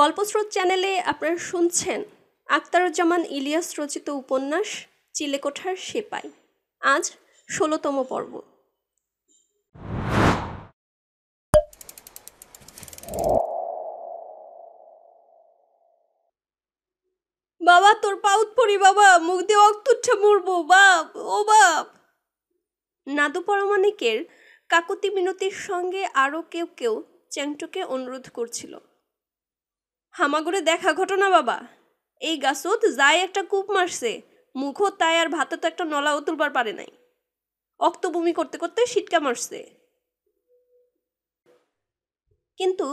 গল্পস্রোত চ্যানেলে আপনারা শুনছেন আক্তারুজ্জামান ইলিয়াস রচিত উপন্যাস চিলেকোঠার সেপাই আজ ষোলোতম পর্ব বাবা তোর পাউত পরি বাবা মুখ দিয়ে অক্তুচ্ছা মরবো বাপ ও বাপ নাদু পরমাণিকের কাকুতি মিনতির সঙ্গে আরও কেউ কেউ চ্যাংটোকে অনুরোধ করছিল হামাগুড়ে দেখা ঘটনা বাবা এই গাছত যায় একটা কূপ মারছে মুখও তাই আর ভাতে তো একটা নলাও তুলবার পারে নাই অক্তভূমি করতে করতে সিটকা মারছে কিন্তু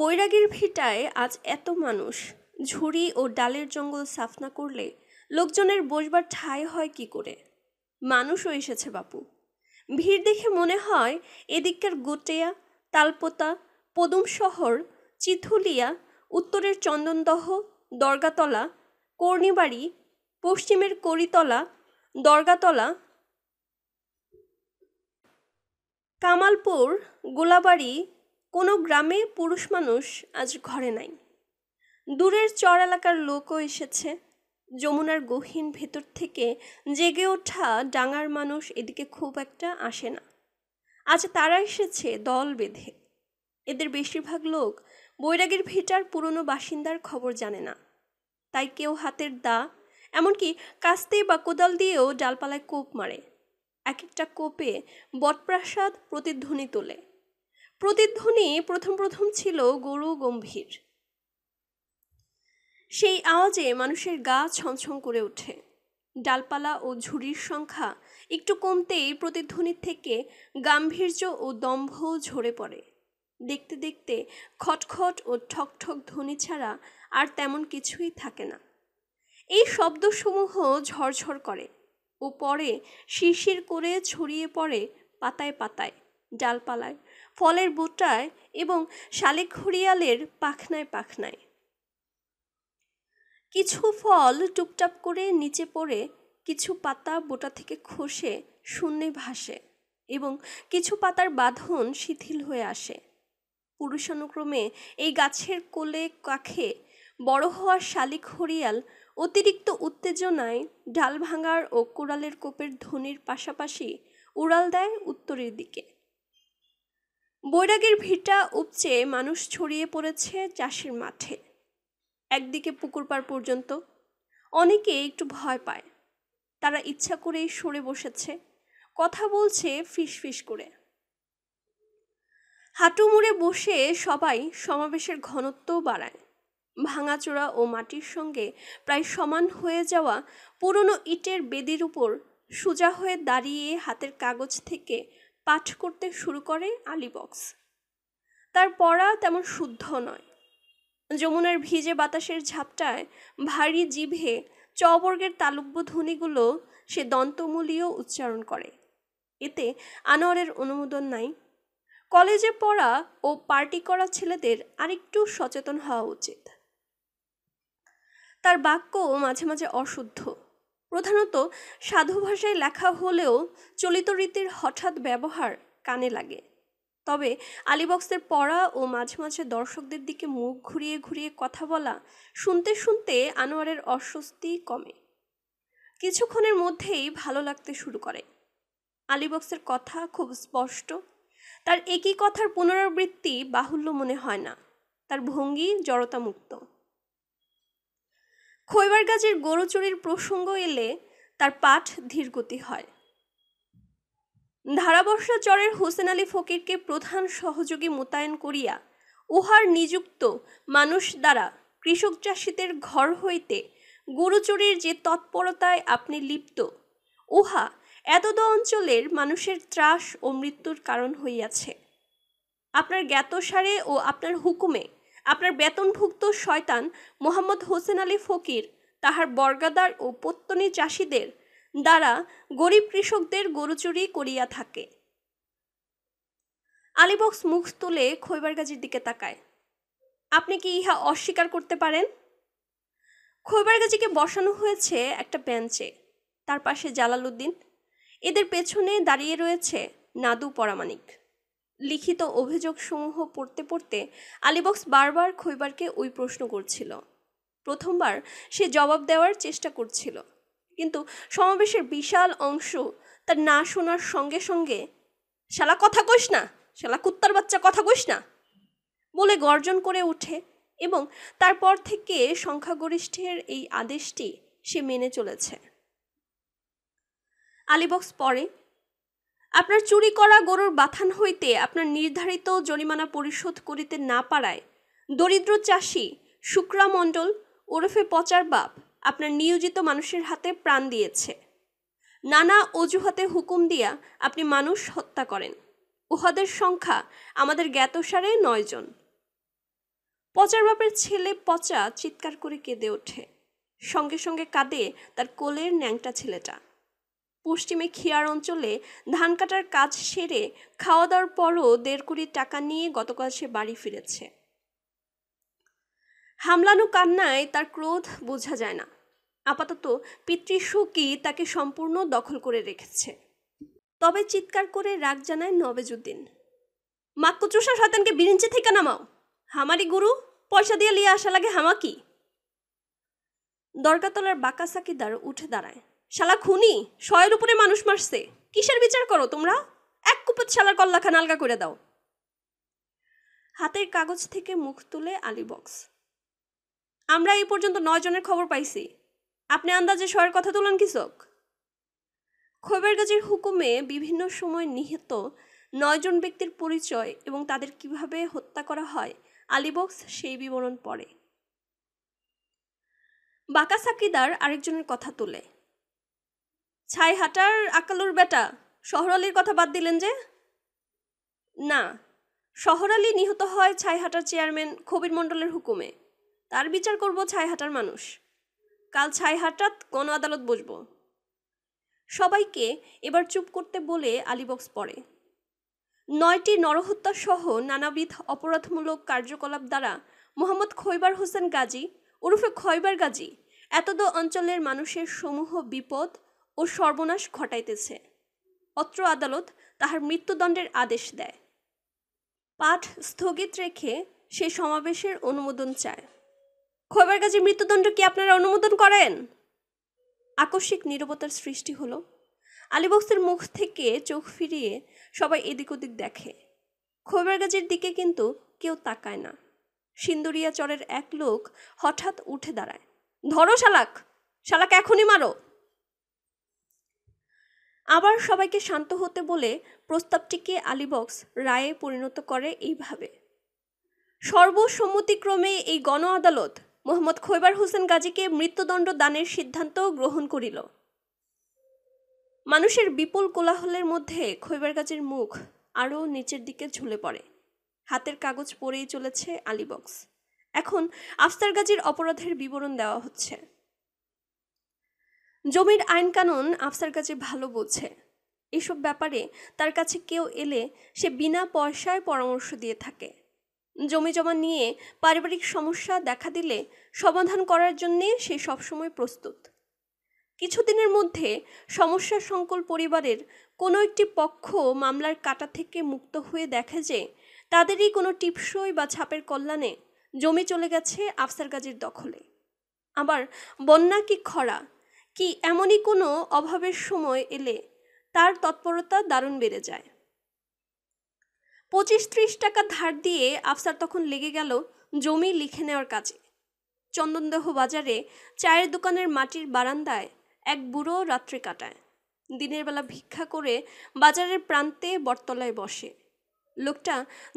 বৈরাগীর ভিটায় আজ এত মানুষ ঝুড়ি ও ডালের জঙ্গল সাফ না করলে লোকজনের বসবার ঠাঁই হয় কি করে মানুষও এসেছে বাপু ভিড় দেখে মনে হয় এদিককার গোটেয়া তালপোতা পদুম শহর চিথুলিয়া উত্তরের চন্দনদহ দরগাতলা কর্ণিবাড়ি পশ্চিমের করিতলা দরগাতলা কামালপুর গোলাবাড়ি কোনো গ্রামে পুরুষ মানুষ আজ ঘরে নাই দূরের চর এলাকার লোকও এসেছে যমুনার গহীন ভেতর থেকে জেগে ওঠা ডাঙার মানুষ এদিকে খুব একটা আসে না আজ তারা এসেছে দল বেঁধে এদের বেশিরভাগ লোক বৈরাগীর ভিটার পুরনো বাসিন্দার খবর জানে না তাই কেউ হাতের দা এমনকি কাস্তে বা কোদাল দিয়েও ডালপালায় কোপ মারে এক একটা কোপে বটপ্রাসাদ প্রতিধ্বনি তোলে প্রতিধ্বনি প্রথম প্রথম ছিল গরু গম্ভীর সেই আওয়াজে মানুষের গা ছমছম করে ওঠে ডালপালা ও ঝুড়ির সংখ্যা একটু কমতেই প্রতিধ্বনির থেকে গাম্ভীর্য ও দম্ভ ঝরে পড়ে দেখতে দেখতে খটখট ও ঠকঠক ধ্বনি ছাড়া আর তেমন কিছুই থাকে না এই শব্দসমূহ ঝরঝর করে ও পরে শিরশির করে ছড়িয়ে পড়ে পাতায় পাতায় ডালপালায় ফলের বোটায় এবং শালিক ঘড়িয়ালের পাখনায় পাখনায় কিছু ফল টুপটাপ করে নিচে পড়ে কিছু পাতা বোটা থেকে খসে শূন্যে ভাসে এবং কিছু পাতার বাঁধন শিথিল হয়ে আসে পুরুষানুক্রমে এই গাছের কোলে কাখে বড় হওয়া শালিক হরিয়াল অতিরিক্ত উত্তেজনায় ডাল ভাঙার ও কোড়ালের কোপের ধ্বনির পাশাপাশি উড়াল দেয় উত্তরের দিকে বৈরাগের ভিটা উপচে মানুষ ছড়িয়ে পড়েছে চাষের মাঠে একদিকে পুকুর পার পর্যন্ত অনেকে একটু ভয় পায় তারা ইচ্ছা করেই সরে বসেছে কথা বলছে ফিস ফিস করে হাঁটু মুড়ে বসে সবাই সমাবেশের ঘনত্ব বাড়ায় ভাঙাচোরা ও মাটির সঙ্গে প্রায় সমান হয়ে যাওয়া পুরনো ইটের বেদির উপর সোজা হয়ে দাঁড়িয়ে হাতের কাগজ থেকে পাঠ করতে শুরু করে আলিবক্স তার পড়া তেমন শুদ্ধ নয় যমুনার ভিজে বাতাসের ঝাপটায় ভারী জিভে চবর্গের তালব্য ধ্বনিগুলো সে দন্তমূলীয় উচ্চারণ করে এতে আনোয়ারের অনুমোদন নাই কলেজে পড়া ও পার্টি করা ছেলেদের আরেকটু সচেতন হওয়া উচিত তার বাক্য মাঝে মাঝে অশুদ্ধ প্রধানত সাধু ভাষায় লেখা হলেও চলিত রীতির হঠাৎ ব্যবহার কানে লাগে তবে আলিবক্সের পড়া ও মাঝে মাঝে দর্শকদের দিকে মুখ ঘুরিয়ে ঘুরিয়ে কথা বলা শুনতে শুনতে আনোয়ারের অস্বস্তি কমে কিছুক্ষণের মধ্যেই ভালো লাগতে শুরু করে আলিবক্সের কথা খুব স্পষ্ট তার একই কথার পুনরাবৃত্তি বাহুল্য মনে হয় না তার ভঙ্গি জড়তামুক্ত খৈবার গাছের গরু চুরির প্রসঙ্গ এলে তার পাঠ ধীরগতি হয় ধারাবর্ষা চরের হোসেন আলী ফকিরকে প্রধান সহযোগী মোতায়েন করিয়া উহার নিযুক্ত মানুষ দ্বারা কৃষক চাষীদের ঘর হইতে গরু চুরির যে তৎপরতায় আপনি লিপ্ত উহা এতদ অঞ্চলের মানুষের ত্রাস ও মৃত্যুর কারণ হইয়াছে আপনার জ্ঞাতসারে ও আপনার হুকুমে আপনার বেতনভুক্ত শয়তান মোহাম্মদ হোসেন আলী ফকির তাহার বর্গাদার ও পত্তনী চাষিদের দ্বারা গরিব কৃষকদের গরু চুরি করিয়া থাকে আলিবক্স মুখ তুলে গাজীর দিকে তাকায় আপনি কি ইহা অস্বীকার করতে পারেন গাজীকে বসানো হয়েছে একটা বেঞ্চে তার পাশে জালালউদ্দিন এদের পেছনে দাঁড়িয়ে রয়েছে নাদু পরামাণিক লিখিত অভিযোগ সমূহ পড়তে পড়তে আলিবক্স বারবার খৈবারকে ওই প্রশ্ন করছিল প্রথমবার সে জবাব দেওয়ার চেষ্টা করছিল কিন্তু সমাবেশের বিশাল অংশ তার না শোনার সঙ্গে সঙ্গে শালা কথা কইস না শালা কুত্তার বাচ্চা কথা কইস না বলে গর্জন করে ওঠে এবং তারপর থেকে সংখ্যাগরিষ্ঠের এই আদেশটি সে মেনে চলেছে আলিবক্স পরে আপনার চুরি করা গরুর বাথান হইতে আপনার নির্ধারিত জরিমানা পরিশোধ করিতে না পারায় দরিদ্র চাষি শুক্রা মণ্ডল ওরফে পচার বাপ আপনার নিয়োজিত মানুষের হাতে প্রাণ দিয়েছে নানা অজুহাতে হুকুম দিয়া আপনি মানুষ হত্যা করেন উহাদের সংখ্যা আমাদের জ্ঞাতসারে নয়জন পচার বাপের ছেলে পচা চিৎকার করে কেঁদে ওঠে সঙ্গে সঙ্গে কাঁদে তার কোলের ন্যাংটা ছেলেটা পশ্চিমে খিয়ার অঞ্চলে ধান কাটার কাজ সেরে খাওয়া দাওয়ার পরও দেড় কোটি টাকা নিয়ে গতকাল সে বাড়ি ফিরেছে হামলানো কান্নায় তার ক্রোধ বোঝা যায় না আপাতত পিতৃসুখই তাকে সম্পূর্ণ দখল করে রেখেছে তবে চিৎকার করে রাগ জানায় নবেজুদ্দিন মা কুচুষা শয়তানকে বিরিঞ্চি থেকে নামাও হামারি গুরু পয়সা দিয়ে লিয়ে আসা লাগে হামাকি দরকাতলার বাঁকা সাকিদার উঠে দাঁড়ায় শালা খুনি শয়ের উপরে মানুষ মারছে কিসের বিচার করো তোমরা এক কুপত শালার কল্লাখা নালকা করে দাও হাতের কাগজ থেকে মুখ তুলে আলিবক্স আমরা এই পর্যন্ত নয় জনের খবর পাইছি আপনি আন্দাজে শয়ের কথা তুলেন কিসক খৈবের গাজীর হুকুমে বিভিন্ন সময় নিহিত নয়জন ব্যক্তির পরিচয় এবং তাদের কিভাবে হত্যা করা হয় আলিবক্স সেই বিবরণ পড়ে বাঁকা সাকিদার আরেকজনের কথা তোলে ছাইহাটার আকালুর বেটা শহরালির কথা বাদ দিলেন যে না শহরালি নিহত হয় ছাইহাটার চেয়ারম্যান খবির মণ্ডলের হুকুমে তার বিচার করব ছাইহাটার মানুষ কাল ছাইহাটাত গণ আদালত বসব সবাইকে এবার চুপ করতে বলে আলিবক্স পড়ে নয়টি নরহত্যা সহ নানাবিধ অপরাধমূলক কার্যকলাপ দ্বারা মোহাম্মদ খৈবার হোসেন গাজী ওরফে খৈবার গাজী এতদ অঞ্চলের মানুষের সমূহ বিপদ ও সর্বনাশ ঘটাইতেছে অত্র আদালত তাহার মৃত্যুদণ্ডের আদেশ দেয় পাঠ স্থগিত রেখে সে সমাবেশের অনুমোদন চায় খবর কাজে মৃত্যুদণ্ড কি আপনারা অনুমোদন করেন আকস্মিক নিরবতার সৃষ্টি হলো আলিবক্সের মুখ থেকে চোখ ফিরিয়ে সবাই এদিক ওদিক দেখে খোবার দিকে কিন্তু কেউ তাকায় না সিন্দুরিয়া চরের এক লোক হঠাৎ উঠে দাঁড়ায় ধরো শালাক শালাক এখনই মারো আবার সবাইকে শান্ত হতে বলে প্রস্তাবটিকে আলিবক্স রায়ে পরিণত করে এইভাবে সর্বসম্মতিক্রমে এই গণ আদালত মোহাম্মদ খৈবার হোসেন গাজীকে মৃত্যুদণ্ড দানের সিদ্ধান্ত গ্রহণ করিল মানুষের বিপুল কোলাহলের মধ্যে খৈবার গাজীর মুখ আরও নিচের দিকে ঝুলে পড়ে হাতের কাগজ পরেই চলেছে আলিবক্স এখন আফতার গাজীর অপরাধের বিবরণ দেওয়া হচ্ছে জমির আইন কানুন আফসার কাছে ভালো বোঝে এসব ব্যাপারে তার কাছে কেউ এলে সে বিনা পয়সায় পরামর্শ দিয়ে থাকে জমি জমা নিয়ে পারিবারিক সমস্যা দেখা দিলে সমাধান করার জন্যে সে সবসময় প্রস্তুত কিছুদিনের মধ্যে সমস্যা সংকুল পরিবারের কোনো একটি পক্ষ মামলার কাটা থেকে মুক্ত হয়ে দেখে যে তাদেরই কোনো টিপসই বা ছাপের কল্যাণে জমি চলে গেছে আফসার কাজের দখলে আবার বন্যা কি খরা কি এমনই কোনো অভাবের সময় এলে তার তৎপরতা দারুণ বেড়ে যায় পঁচিশ ত্রিশ টাকা ধার দিয়ে আফসার তখন লেগে গেল জমি লিখে নেওয়ার কাজে চন্দনদেহ বাজারে চায়ের দোকানের মাটির বারান্দায় এক বুড়ো রাত্রি কাটায় দিনের বেলা ভিক্ষা করে বাজারের প্রান্তে বটতলায় বসে লোকটা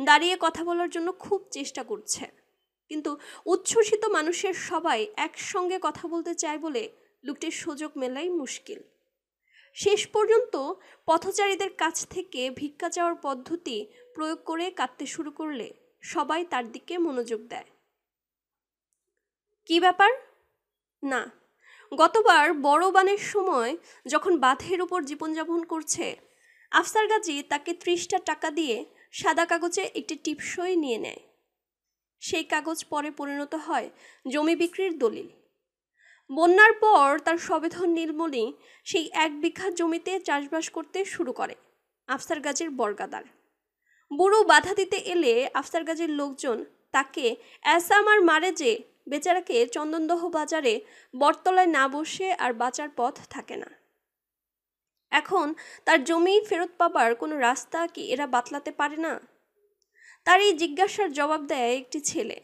দাঁড়িয়ে কথা বলার জন্য খুব চেষ্টা করছে কিন্তু উচ্ছ্বসিত মানুষের সবাই একসঙ্গে কথা বলতে চায় বলে লোকটির সুযোগ মেলাই মুশকিল শেষ পর্যন্ত পথচারীদের কাছ থেকে ভিক্ষা চাওয়ার পদ্ধতি প্রয়োগ করে কাঁদতে শুরু করলে সবাই তার দিকে মনোযোগ দেয় কি ব্যাপার না গতবার বড় বানের সময় যখন বাঁধের উপর জীবনযাপন করছে আফসার গাজী তাকে ত্রিশটা টাকা দিয়ে সাদা কাগজে একটি টিপসই নিয়ে নেয় সেই কাগজ পরে পরিণত হয় জমি বিক্রির দলিল বন্যার পর তার সবেধন নীলমণি সেই এক বিঘা জমিতে চাষবাস করতে শুরু করে আফসার গাজীর বর্গাদার বুড়ো বাধা দিতে এলে আফসার গাজের লোকজন তাকে অ্যাসামার মারে যে বেচারাকে চন্দনদহ বাজারে বটতলায় না বসে আর বাঁচার পথ থাকে না এখন তার জমি ফেরত পাবার কোনো রাস্তা কি এরা বাতলাতে পারে না তার এই জিজ্ঞাসার জবাব দেয় একটি ছেলে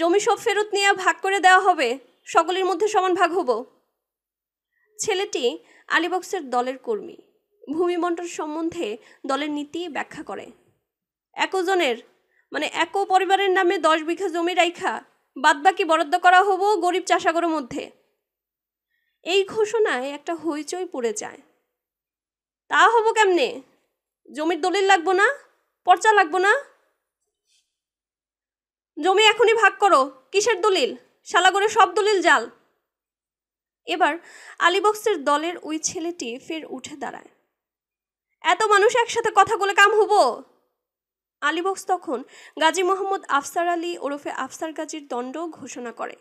জমি সব ফেরত নিয়ে ভাগ করে দেওয়া হবে সকলের মধ্যে সমান ভাগ হব ছেলেটি আলিবক্সের দলের কর্মী ভূমিবন্টন সম্বন্ধে দলের নীতি ব্যাখ্যা করে একজনের মানে এক পরিবারের নামে দশ বিঘা জমি রাইখা বাদবাকি বরাদ্দ করা হবো গরিব চাষাগরের মধ্যে এই ঘোষণায় একটা হইচই পড়ে যায় তা হবো কেমনে জমির দলিল লাগবো না পর্চা লাগবো না জমি এখনই ভাগ করো কিসের দলিল শালাগড়ে সব দলিল জাল এবার আলিবক্সের দলের ওই ছেলেটি ফের উঠে দাঁড়ায় এত মানুষ একসাথে কথা বলে কাম হবো আলিবক্স তখন গাজী মোহাম্মদ আফসার আলী ওরফে আফসার গাজীর দণ্ড ঘোষণা করে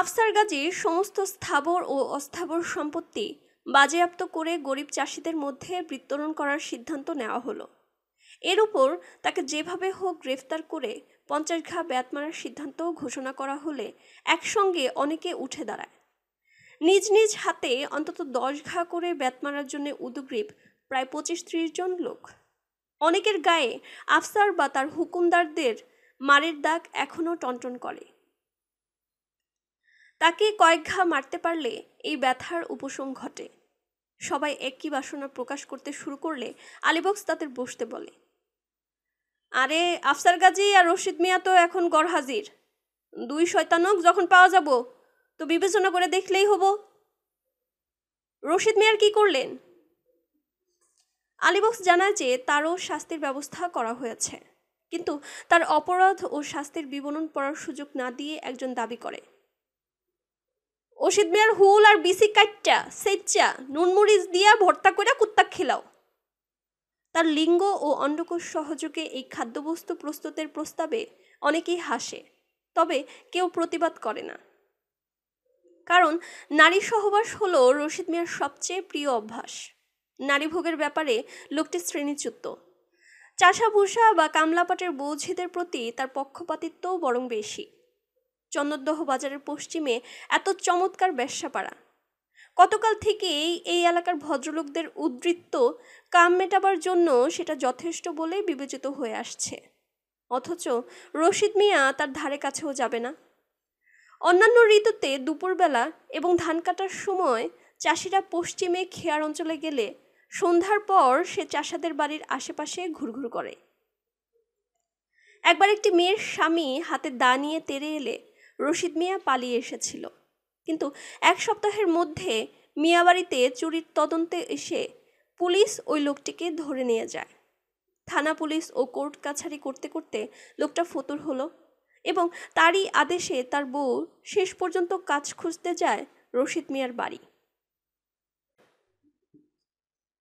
আফসার গাজী সমস্ত স্থাবর ও অস্থাবর সম্পত্তি বাজেয়াপ্ত করে গরিব চাষিদের মধ্যে বিতরণ করার সিদ্ধান্ত নেওয়া হলো এর উপর তাকে যেভাবে হোক গ্রেফতার করে পঞ্চাশ ঘা ব্যাত মারার সিদ্ধান্ত ঘোষণা করা হলে একসঙ্গে অনেকে উঠে দাঁড়ায় নিজ নিজ হাতে অন্তত দশ ঘা করে ব্যাত মারার জন্য উদগ্রীব প্রায় পঁচিশ ত্রিশ জন লোক অনেকের গায়ে আফসার বা তার হুকুমদারদের মারের দাগ এখনও টনটন করে তাকে কয়েক ঘা মারতে পারলে এই ব্যথার উপশম ঘটে সবাই একই বাসনা প্রকাশ করতে শুরু করলে আলিবক্স তাদের বসতে বলে আরে আফসার গাজী আর রশিদ মিয়া তো এখন গড় হাজির দুই শয়তানক যখন পাওয়া যাব তো বিবেচনা করে দেখলেই হব রশিদ মিয়ার কি করলেন আলিবক্স জানায় যে তারও শাস্তির ব্যবস্থা করা হয়েছে কিন্তু তার অপরাধ ও শাস্তির বিবরণ পড়ার সুযোগ না দিয়ে একজন দাবি করে ওষিদ মিয়ার হুল আর বিসি কাটটা সেচ্চা নুনমরিচ দিয়া ভর্তা করে কুত্তা খেলাও তার লিঙ্গ ও অন্ডকোষ সহযোগে এই খাদ্যবস্তু প্রস্তুতের প্রস্তাবে অনেকেই হাসে তবে কেউ প্রতিবাদ করে না কারণ নারী সহবাস হল রশিদ মিয়ার সবচেয়ে প্রিয় অভ্যাস নারী ভোগের ব্যাপারে লোকটি শ্রেণীচ্যুত ভূষা বা কামলাপাটের বৌঝিদের প্রতি তার পক্ষপাতিত্বও বরং বেশি চন্দ্রদহ বাজারের পশ্চিমে এত চমৎকার পাড়া কতকাল থেকেই এই এলাকার ভদ্রলোকদের উদ্বৃত্ত কাম মেটাবার জন্য সেটা যথেষ্ট বলেই বিবেচিত হয়ে আসছে অথচ রশিদ মিয়া তার ধারে কাছেও যাবে না অন্যান্য ঋতুতে দুপুরবেলা এবং ধান কাটার সময় চাষিরা পশ্চিমে খেয়ার অঞ্চলে গেলে সন্ধ্যার পর সে চাষাদের বাড়ির আশেপাশে ঘুরঘুর করে একবার একটি মেয়ের স্বামী হাতে দা নিয়ে তেড়ে এলে রশিদ মিয়া পালিয়ে এসেছিল কিন্তু এক সপ্তাহের মধ্যে মিয়াবাড়িতে চুরির তদন্তে এসে পুলিশ ওই লোকটিকে ধরে নিয়ে যায় থানা পুলিশ ও কোর্ট কাছারি করতে করতে লোকটা ফতুর হলো এবং তারই আদেশে তার বউ শেষ পর্যন্ত কাজ খুঁজতে যায় রশিদ মিয়ার বাড়ি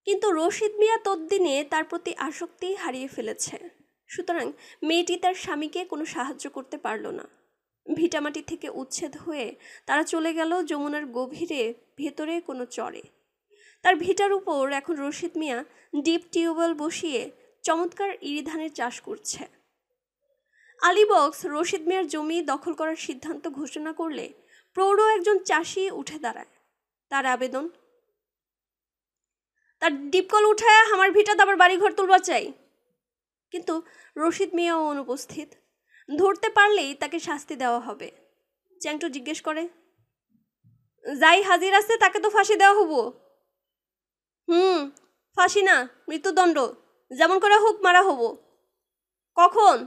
কিন্তু রশিদ মিয়া তদ্দিনে তার প্রতি আসক্তি হারিয়ে ফেলেছে সুতরাং মেয়েটি তার স্বামীকে কোনো সাহায্য করতে পারল না ভিটামাটি থেকে উচ্ছেদ হয়ে তারা চলে গেল যমুনার গভীরে ভেতরে কোনো চরে তার ভিটার উপর এখন রশিদ মিয়া ডিপ টিউবওয়েল বসিয়ে চমৎকার ইরিধানের চাষ করছে আলিবক্স রশিদ মিয়ার জমি দখল করার সিদ্ধান্ত ঘোষণা করলে প্রৌঢ় একজন চাষি উঠে দাঁড়ায় তার আবেদন তার ডিপকল উঠায় আমার ভিটা দাবার বাড়িঘর তুলবা চাই কিন্তু রশিদ মিয়াও অনুপস্থিত ধরতে পারলেই তাকে শাস্তি দেওয়া হবে চ্যাংটু জিজ্ঞেস করে যাই হাজির আছে তাকে তো ফাঁসি দেওয়া হবো হুম ফাঁসি না মৃত্যুদণ্ড যেমন করে হোক মারা হবো কখন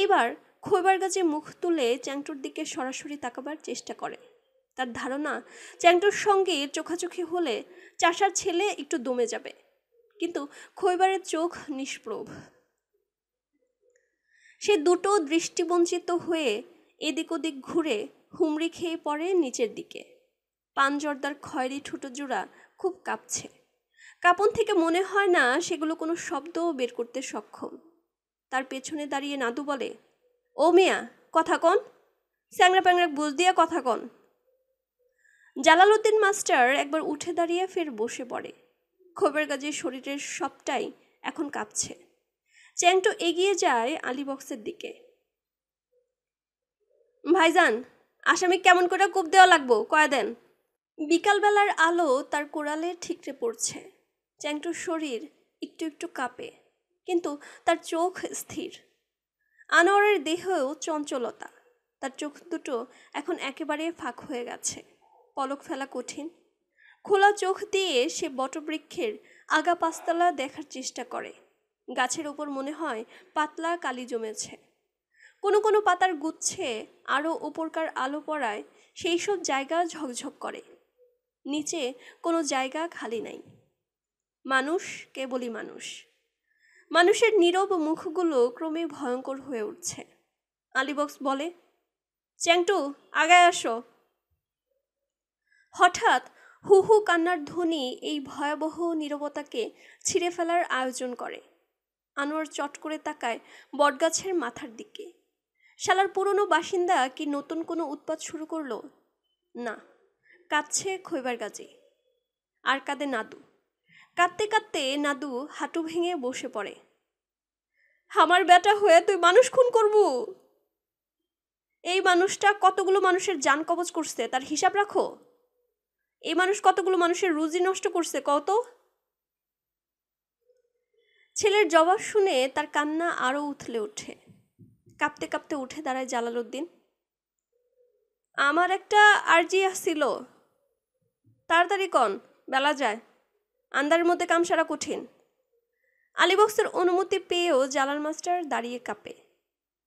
এইবার খৈবার গাছে মুখ তুলে চ্যাংটুর দিকে সরাসরি তাকাবার চেষ্টা করে তার ধারণা চ্যাংটুর সঙ্গে চোখাচোখি হলে চাষার ছেলে একটু দমে যাবে কিন্তু খৈবারের চোখ নিষ্প্রভ সে দুটো দৃষ্টিবঞ্চিত হয়ে এদিক ওদিক ঘুরে হুমড়ি খেয়ে পড়ে নিচের দিকে পানজর্দার খয়েরি জোড়া খুব কাঁপছে কাঁপন থেকে মনে হয় না সেগুলো কোনো শব্দও বের করতে সক্ষম তার পেছনে দাঁড়িয়ে নাদু বলে ও মেয়া কথা কন স্যাংরা প্যাংরা বুঝ দিয়ে কথা কন জালালুদ্দিন মাস্টার একবার উঠে দাঁড়িয়ে ফের বসে পড়ে ক্ষোভের কাজে শরীরের সবটাই এখন কাঁপছে চ্যাংটো এগিয়ে যায় আলিবক্সের দিকে ভাইজান আসামি কেমন করে কূপ দেওয়া লাগবো কয়া দেন বিকালবেলার আলো তার কোড়ালে ঠিকরে পড়ছে চ্যাংটোর শরীর একটু একটু কাঁপে কিন্তু তার চোখ স্থির আনোয়ারের দেহেও চঞ্চলতা তার চোখ দুটো এখন একেবারে ফাঁক হয়ে গেছে পলক ফেলা কঠিন খোলা চোখ দিয়ে সে বটবৃক্ষের আগা পাঁচতলা দেখার চেষ্টা করে গাছের ওপর মনে হয় পাতলা কালি জমেছে কোনো কোনো পাতার গুচ্ছে আরও ওপরকার আলো পড়ায় সেই সব জায়গা ঝকঝক করে নিচে কোনো জায়গা খালি নাই মানুষ কেবলই মানুষ মানুষের নীরব মুখগুলো ক্রমে ভয়ঙ্কর হয়ে উঠছে আলিবক্স বলে চ্যাংটু আগায় আসো হঠাৎ হু হু কান্নার ধ্বনি এই ভয়াবহ নিরবতাকে ছিঁড়ে ফেলার আয়োজন করে আনোয়ার চট করে তাকায় বটগাছের মাথার দিকে শালার পুরনো বাসিন্দা কি নতুন কোনো উৎপাত শুরু করলো না কাঁদছে খৈবার গাজে আর কাঁদে নাদু কাঁদতে কাঁদতে নাদু হাঁটু ভেঙে বসে পড়ে আমার বেটা হয়ে তুই মানুষ খুন করবু এই মানুষটা কতগুলো মানুষের যান কবচ করছে তার হিসাব রাখো এই মানুষ কতগুলো মানুষের রুজি নষ্ট করছে কত ছেলের জবাব শুনে তার কান্না আরও উথলে ওঠে কাঁপতে কাঁপতে উঠে দাঁড়ায় জালালউদ্দিন আমার একটা আর্জি আসছিল তাড়াতাড়ি কন বেলা যায় আন্দার মধ্যে কাম সারা কঠিন আলিবক্সের অনুমতি পেয়েও জালাল মাস্টার দাঁড়িয়ে কাঁপে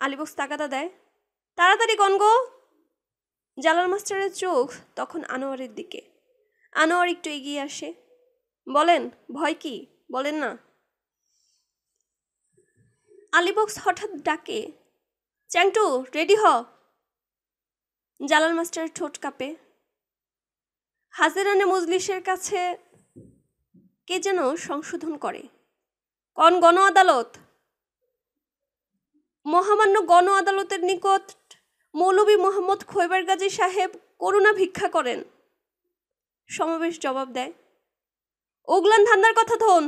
আলিবক্স তাকাতা দেয় তাড়াতাড়ি কন গো জালাল মাস্টারের চোখ তখন আনোয়ারের দিকে আনোয়ার একটু এগিয়ে আসে বলেন ভয় কি বলেন না আলিবক্স হঠাৎ ডাকে চ্যাংটু রেডি হ জালাল মাস্টার ঠোঁট কাঁপে হাজেরানে মজলিসের কাছে কে যেন সংশোধন করে কন গণ আদালত মহামান্য গণ আদালতের নিকট মৌলভী মোহাম্মদ খৈবার গাজী সাহেব করুণা ভিক্ষা করেন সমাবেশ জবাব দেয় ওগলান ধান্দার কথা ধন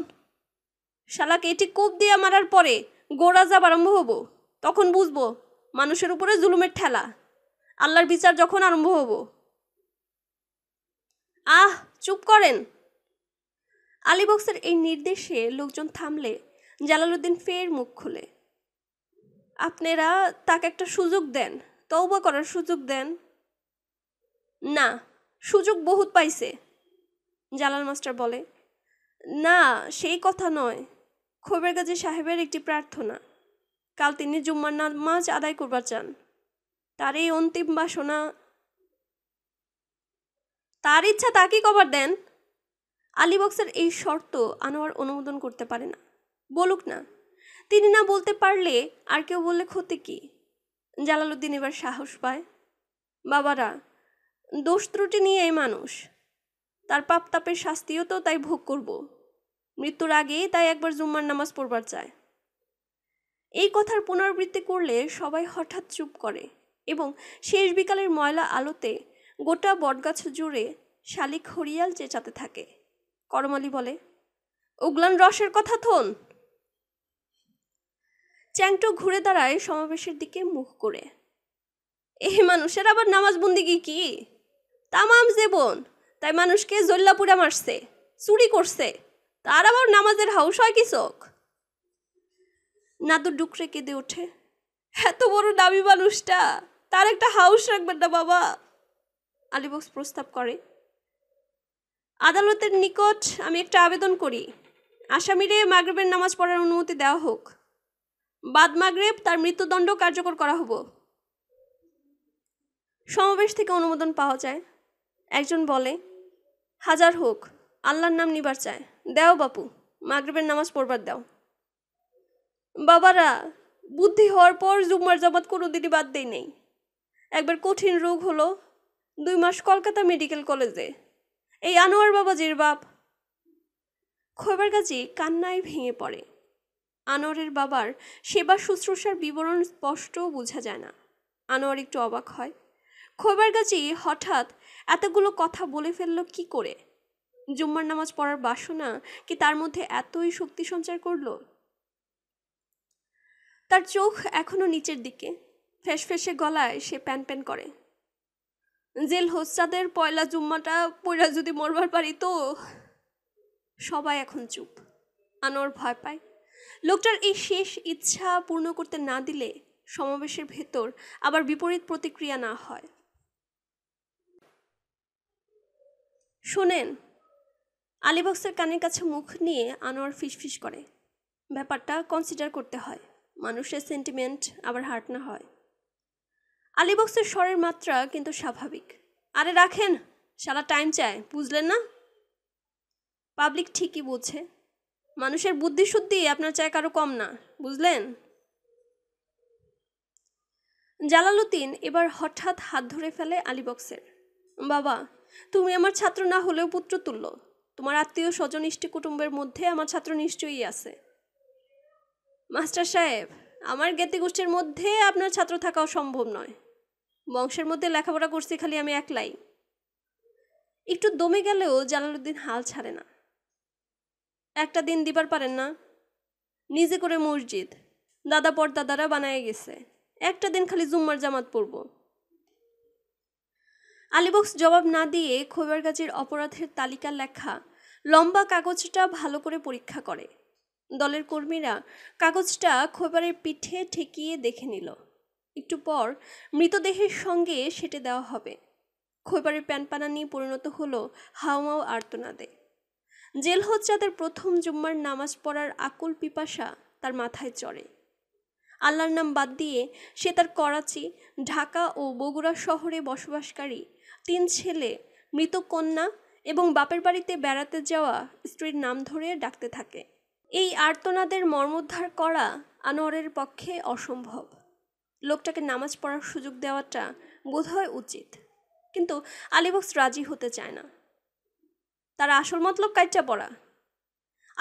শালাকে এটি কোপ দিয়ে মারার পরে গোড়া যাব আরম্ভ হব তখন বুঝব মানুষের উপরে জুলুমের ঠেলা আল্লাহর বিচার যখন আরম্ভ হব আহ চুপ করেন আলিবক্সের এই নির্দেশে লোকজন থামলে জালালুদ্দিন ফের মুখ খুলে আপনারা তাকে একটা সুযোগ দেন তৌবা করার সুযোগ দেন না সুযোগ বহুত পাইছে জালাল মাস্টার বলে না সেই কথা নয় খৈবের গাজী সাহেবের একটি প্রার্থনা কাল তিনি জুম্মার নামাজ আদায় করবার চান তার এই অন্তিম বাসনা তার ইচ্ছা তাকেই কবার দেন আলিবক্সের এই শর্ত আনোয়ার অনুমোদন করতে পারে না বলুক না তিনি না বলতে পারলে আর কেউ বললে ক্ষতি কি জালালুদ্দিন এবার সাহস পায় বাবারা দোষ ত্রুটি নিয়ে এই মানুষ তার পাপতাপের শাস্তিও তো তাই ভোগ করবো মৃত্যুর আগে তাই একবার জুম্মার নামাজ পড়বার চায় এই কথার পুনরাবৃত্তি করলে সবাই হঠাৎ চুপ করে এবং শেষ বিকালের ময়লা আলোতে গোটা বটগাছ জুড়ে শালিক হরিয়াল চেঁচাতে থাকে করমালি বলে উগলান রসের কথা থন চ্যাংটো ঘুরে দাঁড়ায় সমাবেশের দিকে মুখ করে এই মানুষের আবার নামাজ বন্দিগি কি তামাম জীবন তাই মানুষকে জল্লাপুরা মারছে চুরি করছে তার আবার নামাজের হাউস হয় কি চোক নাদু ডুকরে কেঁদে ওঠে এত বড় দামি মানুষটা তার একটা হাউস রাখবেন না বাবা আলিবক্স প্রস্তাব করে আদালতের নিকট আমি একটা আবেদন করি আসামিরে মাগরেবের নামাজ পড়ার অনুমতি দেওয়া হোক বাদ মাগরেব তার মৃত্যুদণ্ড কার্যকর করা হব সমাবেশ থেকে অনুমোদন পাওয়া যায় একজন বলে হাজার হোক আল্লাহর নাম নিবার চায় দাও বাপু মাগরিবের নামাজ পড়বার দাও বাবারা বুদ্ধি হওয়ার পর জুম্মার জামাত কোনো দিনই বাদ দেই নেই একবার কঠিন রোগ হলো দুই মাস কলকাতা মেডিকেল কলেজে এই আনোয়ার বাবাজির বাপ খৈবার গাজী কান্নায় ভেঙে পড়ে আনোয়ারের বাবার সেবা শুশ্রূষার বিবরণ স্পষ্ট বোঝা যায় না আনোয়ার একটু অবাক হয় খৈবার গাজী হঠাৎ এতগুলো কথা বলে ফেললো কি করে জুম্মার নামাজ পড়ার বাসনা কি তার মধ্যে এতই শক্তি সঞ্চার করল তার চোখ এখনো নিচের দিকে ফেসফেসে গলায় সে প্যান প্যান করে জেল হোসাদের পয়লা জুম্মাটা পয়লা যদি মরবার পারি তো সবাই এখন চুপ আনোয়ার ভয় পায় লোকটার এই শেষ ইচ্ছা পূর্ণ করতে না দিলে সমাবেশের ভেতর আবার বিপরীত প্রতিক্রিয়া না হয় শোনেন আলিবক্সের কানের কাছে মুখ নিয়ে আনোয়ার ফিসফিস করে ব্যাপারটা কনসিডার করতে হয় মানুষের সেন্টিমেন্ট আবার হার্ট না হয় আলিবক্সের স্বরের মাত্রা কিন্তু স্বাভাবিক আরে রাখেন সারা টাইম চায় বুঝলেন না পাবলিক ঠিকই বোঝে মানুষের বুদ্ধি শুদ্ধি আপনার চায় কারো কম না বুঝলেন জালালুদ্দিন এবার হঠাৎ হাত ধরে ফেলে আলিবক্সের বাবা তুমি আমার ছাত্র না হলেও পুত্র তুল্য তোমার আত্মীয় স্বজন ইষ্টি কুটুম্বের মধ্যে আমার ছাত্র নিশ্চয়ই আছে মাস্টার সাহেব আমার জ্ঞাতি গোষ্ঠীর মধ্যে আপনার ছাত্র থাকাও সম্ভব নয় বংশের মধ্যে লেখাপড়া করছি খালি আমি একলাই একটু দমে গেলেও জালালুদ্দিন হাল ছাড়ে না একটা দিন দিবার পারেন না নিজে করে মসজিদ দাদা পরদাদারা বানায় গেছে একটা দিন খালি জুম্মার জামাত পরব আলিবক্স জবাব না দিয়ে খৈবার গাছের অপরাধের তালিকা লেখা লম্বা কাগজটা ভালো করে পরীক্ষা করে দলের কর্মীরা কাগজটা খোবারের পিঠে ঠেকিয়ে দেখে নিল একটু পর মৃতদেহের সঙ্গে সেটে দেওয়া হবে খৈবারের নিয়ে পরিণত হলো হাওয়াও আর্তনাদে জেল হজ্জাদের প্রথম জুম্মার নামাজ পড়ার আকুল পিপাসা তার মাথায় চড়ে আল্লাহর নাম বাদ দিয়ে সে তার করাচি ঢাকা ও বগুড়া শহরে বসবাসকারী তিন ছেলে মৃত কন্যা এবং বাপের বাড়িতে বেড়াতে যাওয়া স্ত্রীর নাম ধরে ডাকতে থাকে এই আর্তনাদের মর্মোদ্ধার করা আনোয়ারের পক্ষে অসম্ভব লোকটাকে নামাজ পড়ার সুযোগ দেওয়াটা বোধহয় উচিত কিন্তু আলিবক্স রাজি হতে চায় না তার আসল মতলব কাজটা পড়া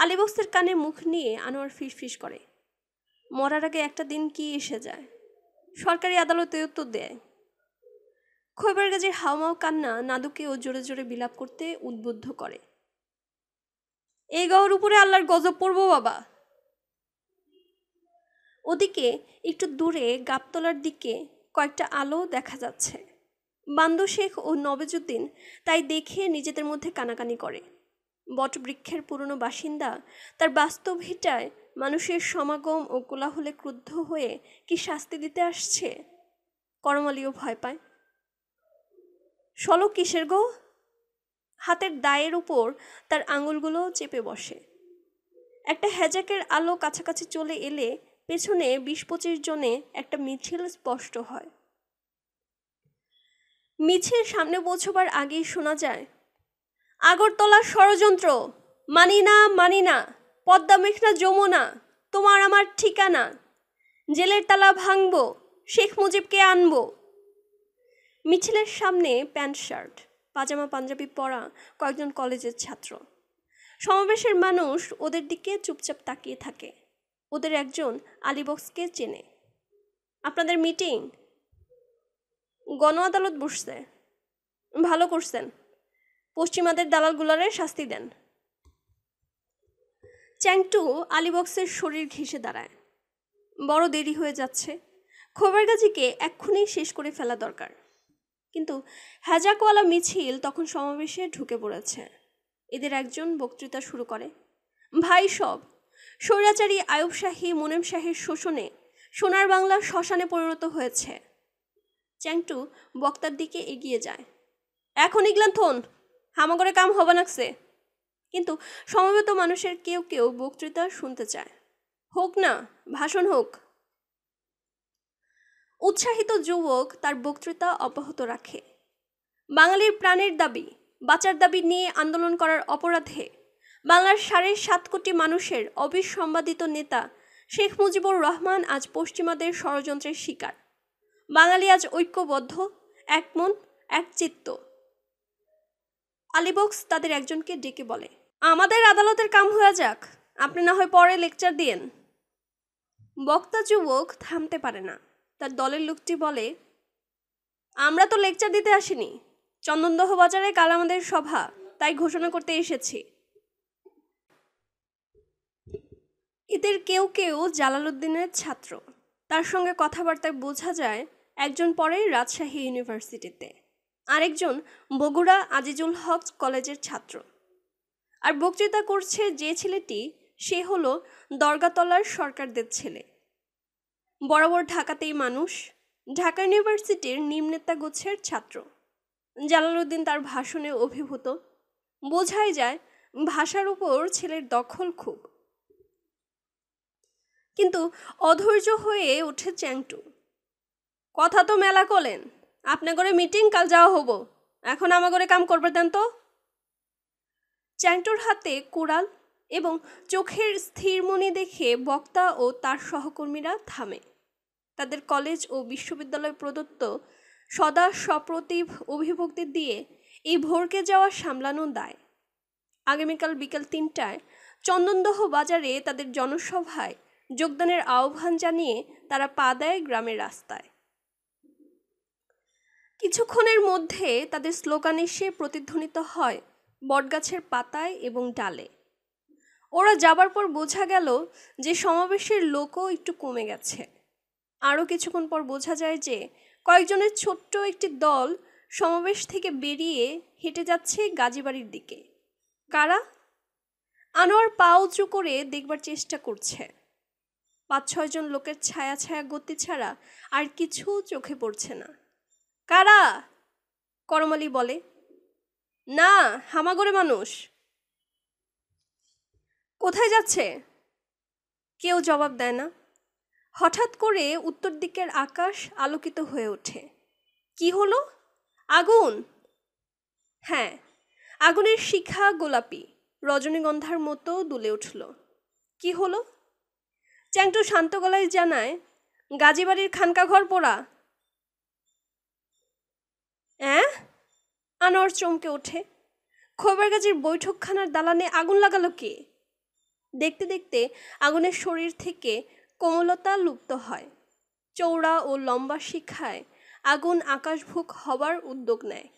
আলিবক্সের কানে মুখ নিয়ে আনোয়ার ফিসফিস করে মরার আগে একটা দিন কি এসে যায় সরকারি আদালতেও উত্তর দেয় খৈবার গাজীর হাওমাও কান্না নাদুকে ও জোরে জোরে বিলাপ করতে উদ্বুদ্ধ করে এই গাওয়ার উপরে আল্লাহর গজব পড়ব বাবা ওদিকে একটু দূরে গাবতলার দিকে কয়েকটা আলো দেখা যাচ্ছে বান্দ শেখ ও নবেজুদ্দিন তাই দেখে নিজেদের মধ্যে কানাকানি করে বটবৃক্ষের পুরনো বাসিন্দা তার বাস্তব হিটায় মানুষের সমাগম ও কোলাহলে ক্রুদ্ধ হয়ে কি শাস্তি দিতে আসছে করমালিও ভয় পায় সলো কিসের গো হাতের দায়ের উপর তার আঙুলগুলো চেপে বসে একটা হ্যাজাকের আলো কাছাকাছি চলে এলে পেছনে বিশ পঁচিশ জনে একটা মিছিল স্পষ্ট হয় মিছিল সামনে পৌঁছবার আগেই শোনা যায় আগরতলার ষড়যন্ত্র মানি না মানি না পদ্মা মেঘনা যমুনা তোমার আমার ঠিকানা জেলের তালা ভাঙবো শেখ মুজিবকে আনবো মিছিলের সামনে প্যান্ট শার্ট পাজামা পাঞ্জাবি পরা কয়েকজন কলেজের ছাত্র সমাবেশের মানুষ ওদের দিকে চুপচাপ তাকিয়ে থাকে ওদের একজন আলিবক্সকে চেনে আপনাদের মিটিং গণ আদালত বসছে ভালো করছেন পশ্চিমাদের দালালগুলারে শাস্তি দেন চ্যাংটু আলিবক্সের শরীর ঘেঁষে দাঁড়ায় বড় দেরি হয়ে যাচ্ছে খোবরগাজিকে এক্ষুনি শেষ করে ফেলা দরকার কিন্তু হ্যাজাকওয়ালা মিছিল তখন সমাবেশে ঢুকে পড়েছে এদের একজন বক্তৃতা শুরু করে ভাই সব স্বৈরাচারী আয়ুব শাহী মনেম শাহের শোষণে সোনার বাংলা শ্মশানে পরিণত হয়েছে চ্যাংটু বক্তার দিকে এগিয়ে যায় এখন ইগলান থন হামাগরে কাম হবে সে কিন্তু সমবেত মানুষের কেউ কেউ বক্তৃতা শুনতে চায় হোক না ভাষণ হোক উৎসাহিত যুবক তার বক্তৃতা অব্যাহত রাখে বাঙালির প্রাণের দাবি বাঁচার দাবি নিয়ে আন্দোলন করার অপরাধে বাংলার সাড়ে সাত কোটি মানুষের অবিসম্বাদিত নেতা শেখ মুজিবুর রহমান আজ পশ্চিমাদের ষড়যন্ত্রের শিকার বাঙালি আজ ঐক্যবদ্ধ এক মন এক চিত্ত আলিবক্স তাদের একজনকে ডেকে বলে আমাদের আদালতের কাম হয়ে যাক আপনি না হয় পরে লেকচার দিয়েন বক্তা যুবক থামতে পারে না তার দলের লোকটি বলে আমরা তো লেকচার দিতে আসিনি চন্দনদহ বাজারে কাল আমাদের সভা তাই ঘোষণা করতে এসেছি এদের কেউ কেউ জালালউদ্দিনের ছাত্র তার সঙ্গে কথাবার্তায় বোঝা যায় একজন পরে রাজশাহী ইউনিভার্সিটিতে আরেকজন বগুড়া আজিজুল হক কলেজের ছাত্র আর বক্তৃতা করছে যে ছেলেটি সে হলো দরগাতলার সরকারদের ছেলে বরাবর ঢাকাতেই মানুষ ঢাকা ইউনিভার্সিটির নিম্নেতা গোছের ছাত্র জালালুদ্দিন তার ভাষণে অভিভূত বোঝাই যায় ভাষার উপর ছেলের দখল খুব কিন্তু অধৈর্য হয়ে ওঠে চ্যাংটু কথা তো মেলা করলেন আপনার মিটিং কাল যাওয়া হবো এখন আমাগরে কাম করবে দেন তো চ্যাংটুর হাতে কোড়াল এবং চোখের স্থিরমণি দেখে বক্তা ও তার সহকর্মীরা থামে তাদের কলেজ ও বিশ্ববিদ্যালয় প্রদত্ত সদা সপ্রতিভ অভিভক্তি দিয়ে এই ভোরকে যাওয়া সামলানো দায় আগামীকাল বিকাল তিনটায় চন্দনদহ বাজারে তাদের জনসভায় যোগদানের আহ্বান জানিয়ে তারা পা দেয় গ্রামের রাস্তায় কিছুক্ষণের মধ্যে তাদের স্লোগান এসে প্রতিধ্বনিত হয় বটগাছের পাতায় এবং ডালে ওরা যাবার পর বোঝা গেল যে সমাবেশের লোকও একটু কমে গেছে আরও কিছুক্ষণ পর বোঝা যায় যে কয়েকজনের ছোট্ট একটি দল সমাবেশ থেকে বেরিয়ে হেঁটে যাচ্ছে গাজীবাড়ির দিকে কারা আনোয়ার পা উঁচু করে দেখবার চেষ্টা করছে পাঁচ ছয়জন লোকের ছায়া ছায়া গতি ছাড়া আর কিছু চোখে পড়ছে না কারা করমালি বলে না হামাগরে মানুষ কোথায় যাচ্ছে কেউ জবাব দেয় না হঠাৎ করে উত্তর দিকের আকাশ আলোকিত হয়ে ওঠে কি হলো আগুন হ্যাঁ আগুনের শিখা গোলাপি রজনীগন্ধার মতো দুলে উঠল কি হলো চ্যাংটু শান্ত গলায় জানায় গাজীবাড়ির খানকা ঘর পোড়া অ্যাঁ আনোয়ার চমকে ওঠে গাজীর বৈঠকখানার দালানে আগুন লাগালো কে দেখতে দেখতে আগুনের শরীর থেকে কোমলতা লুপ্ত হয় চৌড়া ও লম্বা শিখায় আগুন আকাশভুক হবার উদ্যোগ নেয়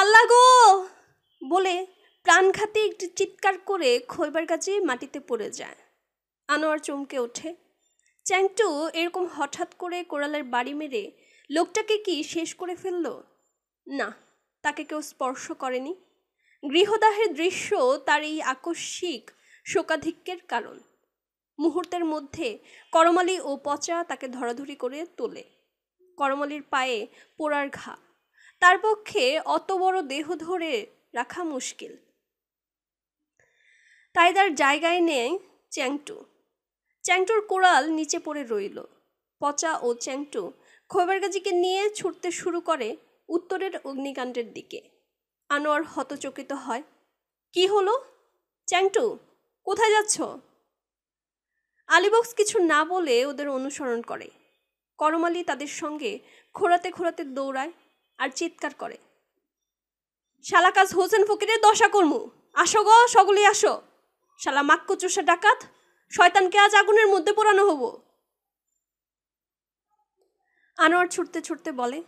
আল্লাহ গো বলে প্রাণঘাতী একটি চিৎকার করে খৈবার গাছে মাটিতে পড়ে যায় আনোয়ার চমকে ওঠে চ্যাংটু এরকম হঠাৎ করে কোড়ালের বাড়ি মেরে লোকটাকে কি শেষ করে ফেলল না তাকে কেউ স্পর্শ করেনি গৃহদাহের দৃশ্য তার এই আকস্মিক শোকাধিক্যের কারণ মুহূর্তের মধ্যে করমালি ও পচা তাকে ধরাধরি করে তোলে করমালির পায়ে পোড়ার ঘা তার পক্ষে অত বড় দেহ ধরে রাখা মুশকিল তাই তার জায়গায় নেয় চ্যাংটু চ্যাংটুর কোড়াল নিচে পড়ে রইল পচা ও চ্যাংটু খোবারগাজিকে নিয়ে ছুটতে শুরু করে উত্তরের অগ্নিকাণ্ডের দিকে আনোয়ার হতচকিত হয় কি হলো চ্যাংটু কোথায় যাচ্ছ আলিবক্স কিছু না বলে ওদের অনুসরণ করে করমালি তাদের সঙ্গে খোড়াতে খোড়াতে দৌড়ায় আর চিৎকার করে শালা কাজ হোসেন ফকিরের দশা কর্ম আসো গ সগুলি আসো শালা মাক্য চোষা ডাকাত শয়তানকে আজ আগুনের মধ্যে পোড়ানো হবো আনোয়ার ছুটতে ছুটতে বলে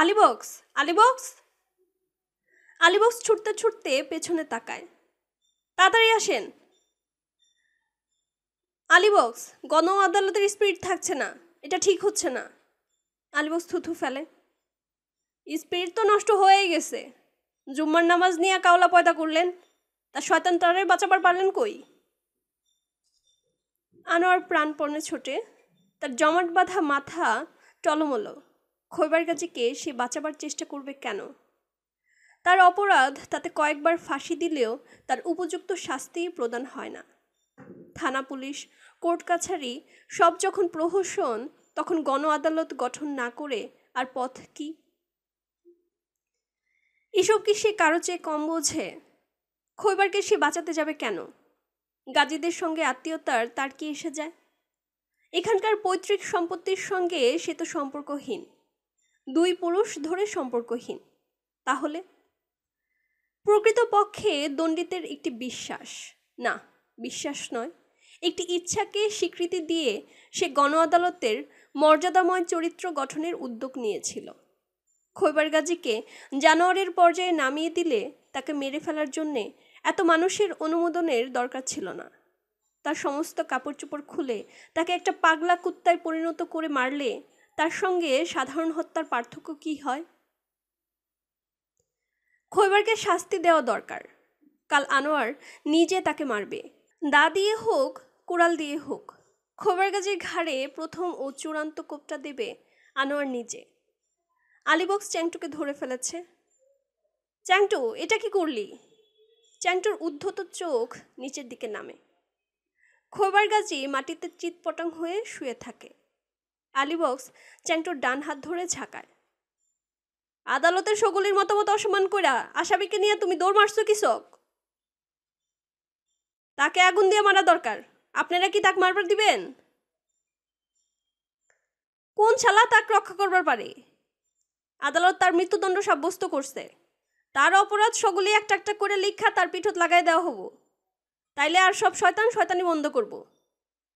আলিবক্স আলিবক্স আলিবক্স ছুটতে ছুটতে পেছনে তাকায় তাড়াতাড়ি আসেন আলিবক্স গণ আদালতের স্পিরিট থাকছে না এটা ঠিক হচ্ছে না আলিবক্স থুথু ফেলে স্পিরিট তো নষ্ট হয়েই গেছে জুম্মার নামাজ নিয়ে কাওলা পয়দা করলেন তা শয়তান বাঁচাবার পারলেন কই আনোয়ার প্রাণপণে ছোটে তার জমাট বাঁধা মাথা টলমল খৈবার কাছে কে সে বাঁচাবার চেষ্টা করবে কেন তার অপরাধ তাতে কয়েকবার ফাঁসি দিলেও তার উপযুক্ত শাস্তি প্রদান হয় না থানা পুলিশ কোর্ট কাছারি সব যখন প্রহসন তখন গণ আদালত গঠন না করে আর পথ কি এসব কি সে কারো চেয়ে কম বোঝে খৈবারকে সে বাঁচাতে যাবে কেন গাজীদের সঙ্গে আত্মীয়তার তার কি এসে যায় এখানকার পৈতৃক সম্পত্তির সঙ্গে সে তো সম্পর্কহীন দুই পুরুষ ধরে সম্পর্কহীন তাহলে প্রকৃতপক্ষে দণ্ডিতের একটি বিশ্বাস না বিশ্বাস নয় একটি ইচ্ছাকে স্বীকৃতি দিয়ে সে গণ আদালতের মর্যাদাময় চরিত্র গঠনের উদ্যোগ নিয়েছিল খৈবার গাজীকে জানোয়ারের পর্যায়ে নামিয়ে দিলে তাকে মেরে ফেলার জন্যে এত মানুষের অনুমোদনের দরকার ছিল না তার সমস্ত কাপড় চোপড় খুলে তাকে একটা পাগলা কুত্তায় পরিণত করে মারলে তার সঙ্গে সাধারণ হত্যার পার্থক্য কি হয় খৈবারকে শাস্তি দেওয়া দরকার কাল আনোয়ার নিজে তাকে মারবে দা দিয়ে হোক কোরাল দিয়ে হোক খোবরগাজির ঘাড়ে প্রথম ও চূড়ান্ত কোপটা দেবে আনোয়ার নিজে আলিবক্স চ্যাংটুকে ধরে ফেলেছে চ্যাংটু এটা কি করলি চ্যাংটুর উদ্ধত চোখ নিচের দিকে নামে খোবরগাজি মাটিতে চিৎপটং হয়ে শুয়ে থাকে আলিবক্স চ্যাংটুর ডান হাত ধরে ঝাঁকায় আদালতের সকলের মতামত অসম্মান কইরা আসামিকে নিয়ে তুমি দৌড় মারছো কি শখ তাকে আগুন দিয়ে মারা দরকার আপনারা কি তাক মারবার দিবেন কোন শালা তাক রক্ষা করবার পারে আদালত তার মৃত্যুদণ্ড সাব্যস্ত করছে তার অপরাধ সগুলি একটা একটা করে লিখা তার পিঠত লাগাই দেওয়া হবো তাইলে আর সব শয়তান শয়তানি বন্ধ করব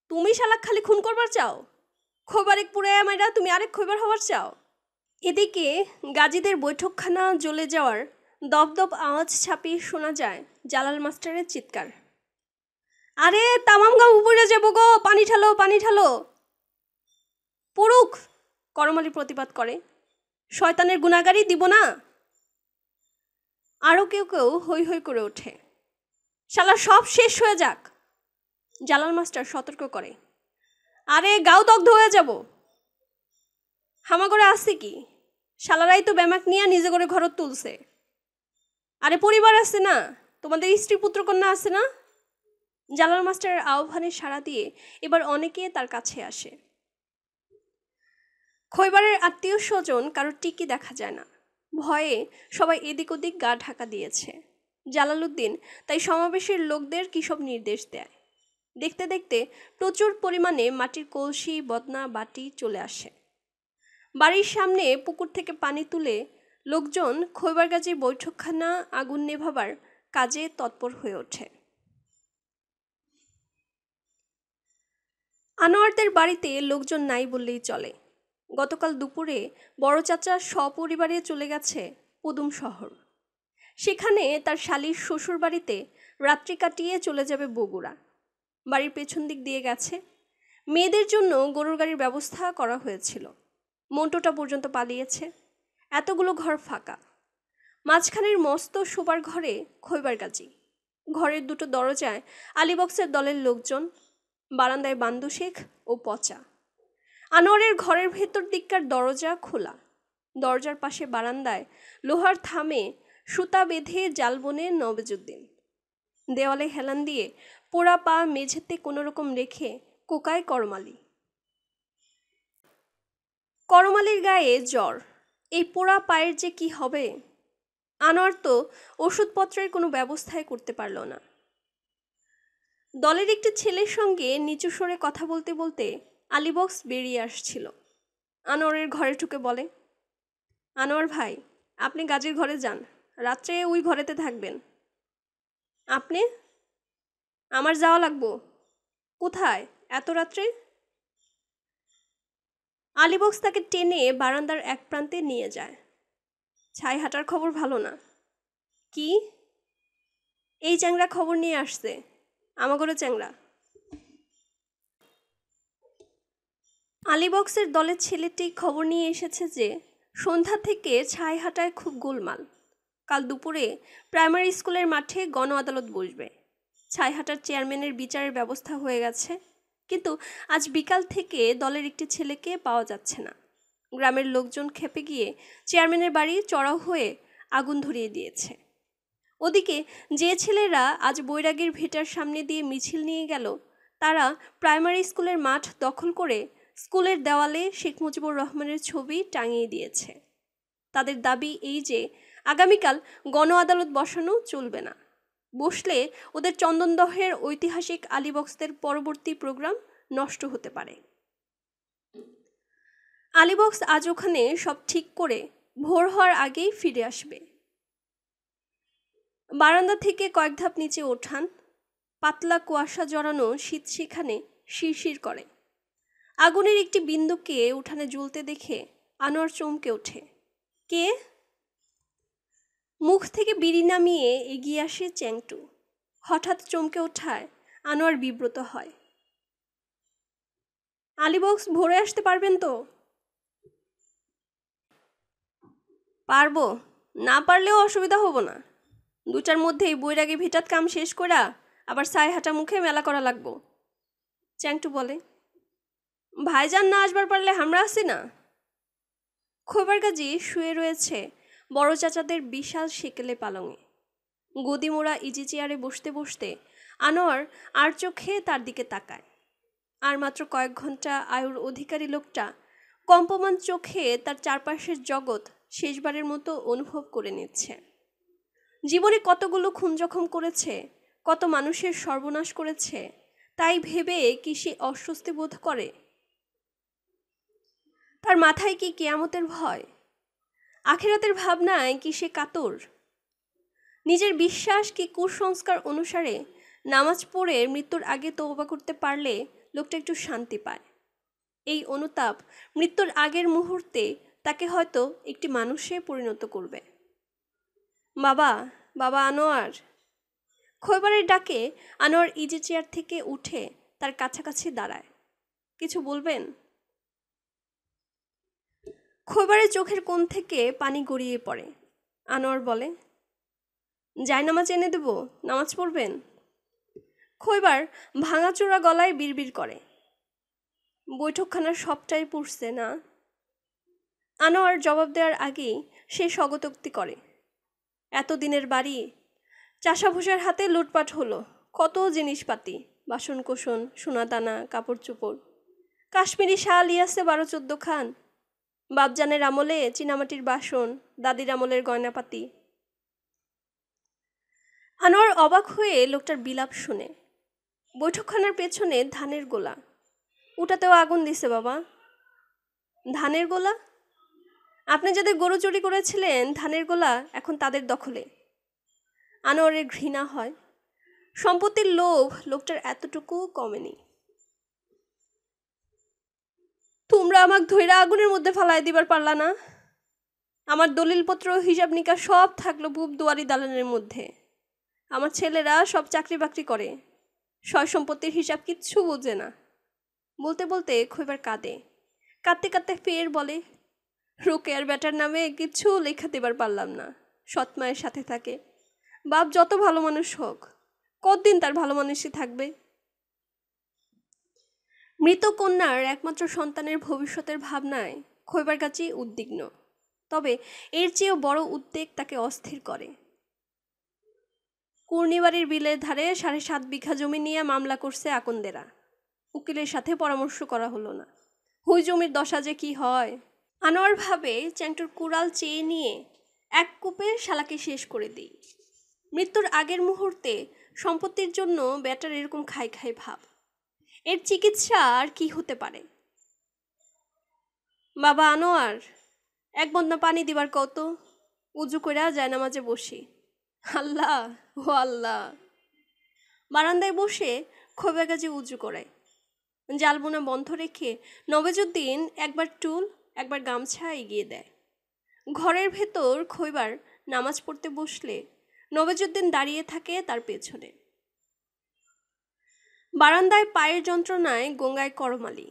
তুমি শালাক খালি খুন করবার চাও খোবারেক পুরে মাইরা তুমি আরেক খোবার হওয়ার চাও এদিকে গাজীদের বৈঠকখানা জ্বলে যাওয়ার দপদপ আওয়াজ ছাপিয়ে শোনা যায় জালাল মাস্টারের চিৎকার আরে তামাম গা উপরে যাবো গো পানি ঠালো পানি ঠালো পড়ুক করমালি প্রতিবাদ করে শয়তানের গুণাগারই দিব না আরও কেউ কেউ হৈ হৈ করে ওঠে শালা সব শেষ হয়ে যাক জালাল মাস্টার সতর্ক করে আরে গাও দগ্ধ হয়ে যাব হামাগরে আছে কি শালারাই তো ব্যামাক নিয়ে নিজে করে ঘরত তুলছে আরে পরিবার আছে না তোমাদের স্ত্রী পুত্রকন্যা আছে না জালাল মাস্টারের আহ্বানে সাড়া দিয়ে এবার অনেকে তার কাছে আসে খৈবারের আত্মীয় স্বজন কারোর টিকি দেখা যায় না ভয়ে সবাই এদিক ওদিক গা ঢাকা দিয়েছে জালালুদ্দিন তাই সমাবেশের লোকদের কী সব নির্দেশ দেয় দেখতে দেখতে প্রচুর পরিমাণে মাটির কলসি বদনা বাটি চলে আসে বাড়ির সামনে পুকুর থেকে পানি তুলে লোকজন খৈবারগাজী বৈঠকখানা আগুন নেভাবার কাজে তৎপর হয়ে ওঠে আনোয়ারদের বাড়িতে লোকজন নাই বললেই চলে গতকাল দুপুরে বড় চাচা সপরিবারে চলে গেছে পদুম শহর সেখানে তার শালির শ্বশুর বাড়িতে রাত্রি কাটিয়ে চলে যাবে বগুড়া বাড়ির পেছন দিক দিয়ে গেছে মেয়েদের জন্য গরুর গাড়ির ব্যবস্থা করা হয়েছিল মন্টোটা পর্যন্ত পালিয়েছে এতগুলো ঘর ফাঁকা মাঝখানের মস্ত শোবার ঘরে খৈবার গাজি ঘরের দুটো দরজায় আলিবক্সের দলের লোকজন বারান্দায় বান্দুশেখ ও পচা আনোয়ারের ঘরের ভেতর দিককার দরজা খোলা দরজার পাশে বারান্দায় লোহার থামে সুতা বেঁধে জাল বনে নবজুদ্দিন দেওয়ালে হেলান দিয়ে পোড়া পা মেঝেতে কোনো রকম রেখে কোকায় করমালি করমালির গায়ে জ্বর এই পোড়া পায়ের যে কি হবে আনোয়ার তো ওষুধপত্রের কোনো ব্যবস্থাই করতে পারল না দলের একটি ছেলের সঙ্গে নিচু সরে কথা বলতে বলতে আলিবক্স বেরিয়ে আসছিল আনোয়ারের ঘরে ঢুকে বলে আনোয়ার ভাই আপনি গাজীর ঘরে যান রাত্রে ওই ঘরেতে থাকবেন আপনি আমার যাওয়া লাগবো কোথায় এত রাত্রে আলিবক্স তাকে টেনে বারান্দার এক প্রান্তে নিয়ে যায় ছাই হাঁটার খবর ভালো না কি এই চ্যাংরা খবর নিয়ে আসছে আমাগরো চ্যাংরা আলিবক্সের দলের ছেলেটি খবর নিয়ে এসেছে যে সন্ধ্যা থেকে ছাইহাটায় খুব গোলমাল কাল দুপুরে প্রাইমারি স্কুলের মাঠে গণ আদালত বসবে ছাইহাটার চেয়ারম্যানের বিচারের ব্যবস্থা হয়ে গেছে কিন্তু আজ বিকাল থেকে দলের একটি ছেলেকে পাওয়া যাচ্ছে না গ্রামের লোকজন খেপে গিয়ে চেয়ারম্যানের বাড়ি চড়াও হয়ে আগুন ধরিয়ে দিয়েছে ওদিকে যে ছেলেরা আজ বৈরাগের ভেটার সামনে দিয়ে মিছিল নিয়ে গেল তারা প্রাইমারি স্কুলের মাঠ দখল করে স্কুলের দেওয়ালে শেখ মুজিবুর রহমানের ছবি টাঙিয়ে দিয়েছে তাদের দাবি এই যে আগামীকাল গণ আদালত বসানো চলবে না বসলে ওদের চন্দনদহের ঐতিহাসিক আলিবক্সদের পরবর্তী প্রোগ্রাম নষ্ট হতে পারে আলিবক্স আজ ওখানে সব ঠিক করে ভোর হওয়ার আগেই ফিরে আসবে বারান্দা থেকে কয়েক ধাপ নিচে ওঠান পাতলা কুয়াশা জড়ানো শীত সেখানে শিরশির করে আগুনের একটি বিন্দুকে উঠানে জ্বলতে দেখে আনোয়ার চমকে ওঠে কে মুখ থেকে বিড়ি নামিয়ে এগিয়ে আসে চ্যাংটু হঠাৎ চমকে ওঠায় আনোয়ার বিব্রত হয় আলিবক্স ভরে আসতে পারবেন তো পারবো না পারলেও অসুবিধা হবো না দুটার মধ্যেই বৈরাগে ভিটাত কাম শেষ করা আবার সাই হাঁটা মুখে মেলা করা লাগবো চ্যাংটু বলে ভাইজান না আসবার পারলে আমরা আসি না খোবার গাজি শুয়ে রয়েছে বড় চাচাদের বিশাল সেকেলে পালঙে গদিমোড়া ইজি চেয়ারে বসতে বসতে আনোয়ার আর চোখে তার দিকে তাকায় আর মাত্র কয়েক ঘন্টা আয়ুর অধিকারী লোকটা কম্পমান চোখে তার চারপাশের জগৎ শেষবারের মতো অনুভব করে নিচ্ছে জীবনে কতগুলো খুন জখম করেছে কত মানুষের সর্বনাশ করেছে তাই ভেবে কি সে অস্বস্তি বোধ করে তার মাথায় কি কেয়ামতের ভয় আখেরাতের ভাবনায় কি সে কাতর নিজের বিশ্বাস কি কুসংস্কার অনুসারে নামাজ পড়ে মৃত্যুর আগে তৌবা করতে পারলে লোকটা একটু শান্তি পায় এই অনুতাপ মৃত্যুর আগের মুহূর্তে তাকে হয়তো একটি মানুষে পরিণত করবে বাবা বাবা আনোয়ার খৈবারের ডাকে আনোয়ার ইজি চেয়ার থেকে উঠে তার কাছাকাছি দাঁড়ায় কিছু বলবেন খৈবারের চোখের কোণ থেকে পানি গড়িয়ে পড়ে আনোয়ার বলে যাই নামাজ এনে দেব নামাজ পড়বেন খৈবার ভাঙাচোরা গলায় বিড়বিড় করে বৈঠকখানার সবটাই পুষছে না আনোয়ার জবাব দেওয়ার আগেই সে স্বগতোক্তি করে এতদিনের বাড়ি চাষাভুষার হাতে লুটপাট হলো কত জিনিসপাতি বাসনকোসন সোনাদানা কাপড় চোপড় কাশ্মীরি শাল ইয়াসে বারো চোদ্দ খান বাপজানের আমলে চীনামাটির বাসন দাদির আমলের গয়নাপাতি আনোয়ার অবাক হয়ে লোকটার বিলাপ শুনে বৈঠকখানার পেছনে ধানের গোলা ওটাতেও আগুন দিছে বাবা ধানের গোলা আপনি যাদের গরু চুরি করেছিলেন ধানের গোলা এখন তাদের দখলে আনোয়ারের ঘৃণা হয় সম্পত্তির লোভ লোকটার এতটুকু কমেনি তোমরা আমাকে ধৈরা আগুনের মধ্যে ফালাই দিবার পারলা না আমার দলিলপত্র হিসাব নিকা সব থাকলো বুব দুয়ারি দালানের মধ্যে আমার ছেলেরা সব চাকরি বাকরি করে সয় সম্পত্তির হিসাব কিচ্ছু বোঝে না বলতে বলতে খুব কাঁদে কাঁদতে কাঁদতে ফের বলে রোকেয়ার ব্যাটার নামে কিছু লেখা দেবার পারলাম না সৎ মায়ের সাথে থাকে বাপ যত ভালো মানুষ হোক কতদিন তার ভালো মানুষই থাকবে মৃত কন্যার একমাত্র সন্তানের ভবিষ্যতের ভাবনায় খৈবার কাছে উদ্বিগ্ন তবে এর চেয়েও বড় উদ্বেগ তাকে অস্থির করে কুর্ণিবাড়ির বিলের ধারে সাড়ে সাত বিঘা জমি নিয়ে মামলা করছে আকন্দেরা উকিলের সাথে পরামর্শ করা হলো না হুই জমির দশা যে কি হয় আনোয়ার ভাবে চ্যাংটুর কুড়াল চেয়ে নিয়ে এক কূপে শালাকে শেষ করে দিই মৃত্যুর আগের মুহূর্তে সম্পত্তির জন্য ব্যাটার এরকম খাই খাই ভাব এর চিকিৎসা আর কি হতে পারে বাবা আনোয়ার এক বন্ধ পানি দিবার কত উজু করে জায়নামাজে বসি আল্লাহ ও আল্লাহ বারান্দায় বসে খোবে গাজে উজু করে জালবোনা বন্ধ রেখে নবেজুদ্দিন একবার টুল একবার গামছা এগিয়ে দেয় ঘরের ভেতর খৈবার নামাজ পড়তে বসলে নবেজুদ্দিন দাঁড়িয়ে থাকে তার পেছনে বারান্দায় পায়ের যন্ত্রণায় গঙ্গায় করমালি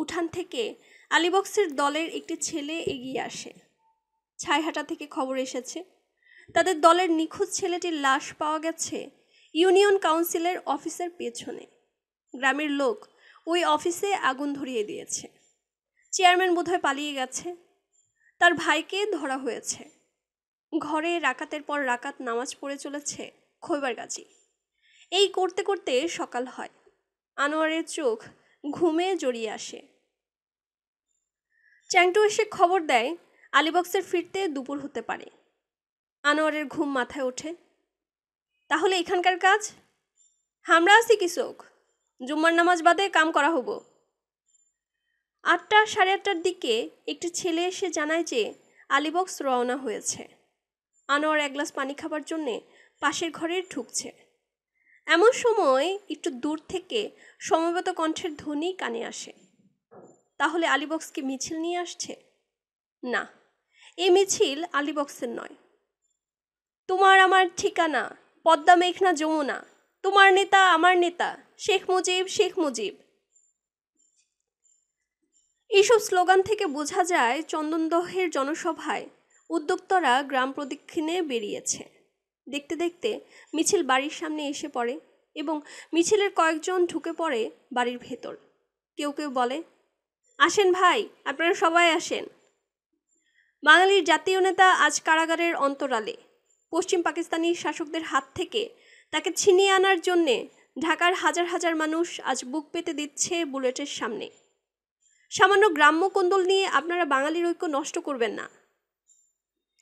উঠান থেকে আলিবক্সের দলের একটি ছেলে এগিয়ে আসে ছাইহাটা থেকে খবর এসেছে তাদের দলের নিখোঁজ ছেলেটির লাশ পাওয়া গেছে ইউনিয়ন কাউন্সিলের অফিসের পেছনে গ্রামের লোক ওই অফিসে আগুন ধরিয়ে দিয়েছে চেয়ারম্যান বোধহয় পালিয়ে গেছে তার ভাইকে ধরা হয়েছে ঘরে রাকাতের পর রাকাত নামাজ পড়ে চলেছে খৈবার গাছি এই করতে করতে সকাল হয় আনোয়ারের চোখ ঘুমে জড়িয়ে আসে চ্যাংটু এসে খবর দেয় আলিবক্সের ফিরতে দুপুর হতে পারে আনোয়ারের ঘুম মাথায় ওঠে তাহলে এখানকার কাজ হামরা আছি কি চোখ জুম্মার নামাজ বাদে কাম করা হবো আটটা সাড়ে আটটার দিকে একটি ছেলে এসে জানায় যে আলিবক্স রওনা হয়েছে আনোয়ার এক গ্লাস পানি খাবার জন্যে পাশের ঘরে ঢুকছে এমন সময় একটু দূর থেকে সমবেত কণ্ঠের ধ্বনি কানে আসে তাহলে আলিবক্সকে মিছিল নিয়ে আসছে না এই মিছিল আলিবক্সের নয় তোমার আমার ঠিকানা পদ্মা মেঘনা যমুনা তোমার নেতা আমার নেতা শেখ মুজিব শেখ মুজিব এইসব স্লোগান থেকে বোঝা যায় চন্দনদহের জনসভায় উদ্যোক্তরা গ্রাম প্রদক্ষিণে বেরিয়েছে দেখতে দেখতে মিছিল বাড়ির সামনে এসে পড়ে এবং মিছিলের কয়েকজন ঢুকে পড়ে বাড়ির ভেতর কেউ কেউ বলে আসেন ভাই আপনারা সবাই আসেন বাঙালির জাতীয় নেতা আজ কারাগারের অন্তরালে পশ্চিম পাকিস্তানি শাসকদের হাত থেকে তাকে ছিনিয়ে আনার জন্যে ঢাকার হাজার হাজার মানুষ আজ বুক পেতে দিচ্ছে বুলেটের সামনে সামান্য গ্রাম্য কোন্দল নিয়ে আপনারা বাঙালির ঐক্য নষ্ট করবেন না